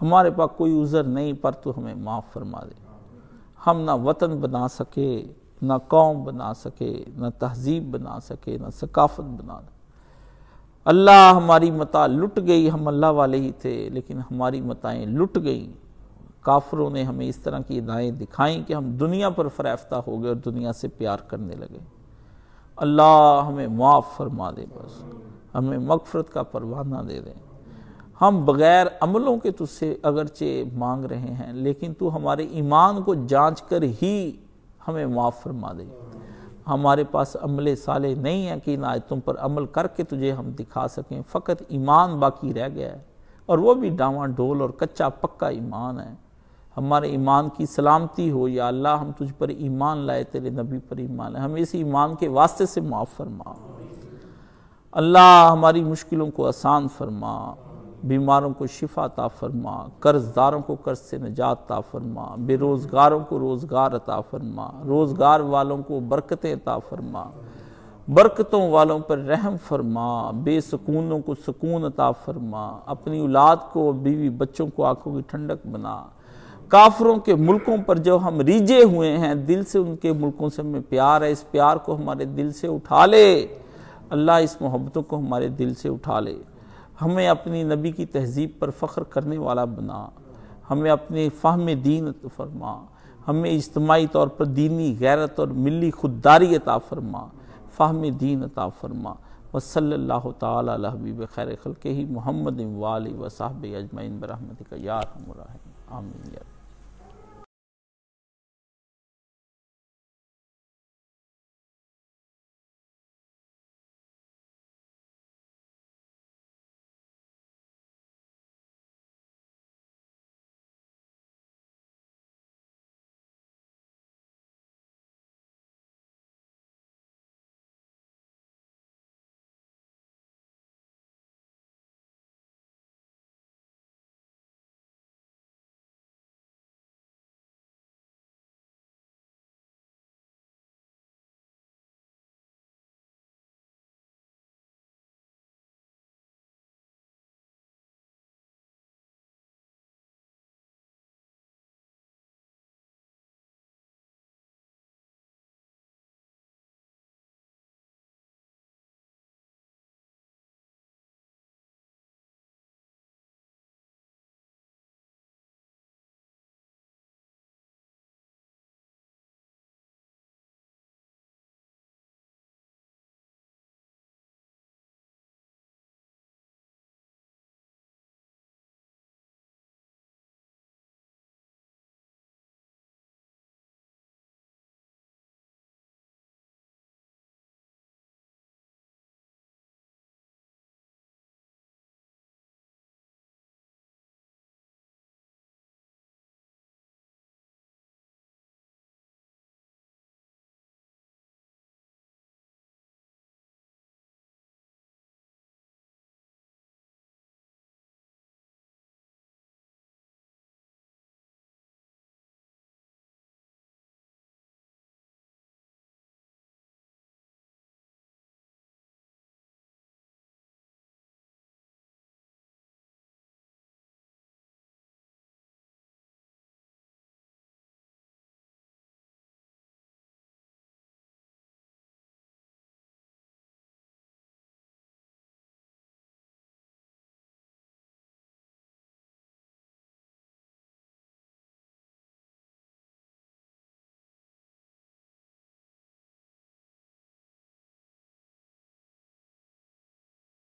हमारे पास कोई उज़र नहीं पर तू हमें माफ़ फरमा दे हम ना वतन बना सके ना कौम बना सके ना तहजीब बना सके ना सकाफत बना अल्लाह हमारी मता लुट गई हम अल्लाह वाले ही थे लेकिन हमारी मताएँ लुट गई काफरों ने हमें इस तरह की दाएँ दिखाई कि हम दुनिया पर फरेफ्ता हो गए और दुनिया से प्यार करने लगे अल्लाह हमें माफ़ फरमा दे बस हमें मगफरत का परवाना दे दें हम बग़ैर अमलों के तुझसे अगरचे मांग रहे हैं लेकिन तू हमारे ईमान को जांच कर ही हमें माफ़ फरमा दे हमारे पास अमले साले नहीं हैं कि ना तुम पर अमल करके तुझे हम दिखा सकें फ़कत ईमान बाकी रह गया है और वो भी डावा डोल और कच्चा पक्का ईमान है हमारे ईमान की सलामती हो या अल्लाह हम तुझ पर ईमान लाए तेरे नबी पर ईमान है हम इस ईमान के वास्ते से माफ़ फरमा अल्लाह हमारी मुश्किलों को आसान फरमा बीमारों को शिफा अता फरमा कर्जदारों को कर्ज से निजात अता फरमा बेरोज़गारों को रोज़गार अता फरमा रोज़गार वालों को बरकतें अता फरमा बरकतों वालों पर रहम फरमा बेसकूनों को सुकून अता फरमा अपनी औलाद को बीवी बच्चों को आंखों की ठंडक बना काफरों के मुल्कों पर जो हम रीझे हुए हैं दिल से उनके मुल्कों से हमें प्यार है इस प्यार को हमारे दिल से उठा ले अल्लाह इस मोहब्बतों को हमारे दिल से उठा ले हमें अपनी नबी की तहजीब पर फ़ख्र करने वाला बना हमें अपने फाहम दीन फरमा हमें इज्तमाही तौर पर दीनी गैरत और मिली खुददारी अता फरमा फाहम दीन अता फरमा वसल्ला तबीब खैर खल के ही मोहम्मद वाल वसाहब अजमैन बरहमत का यार हमरा आमीन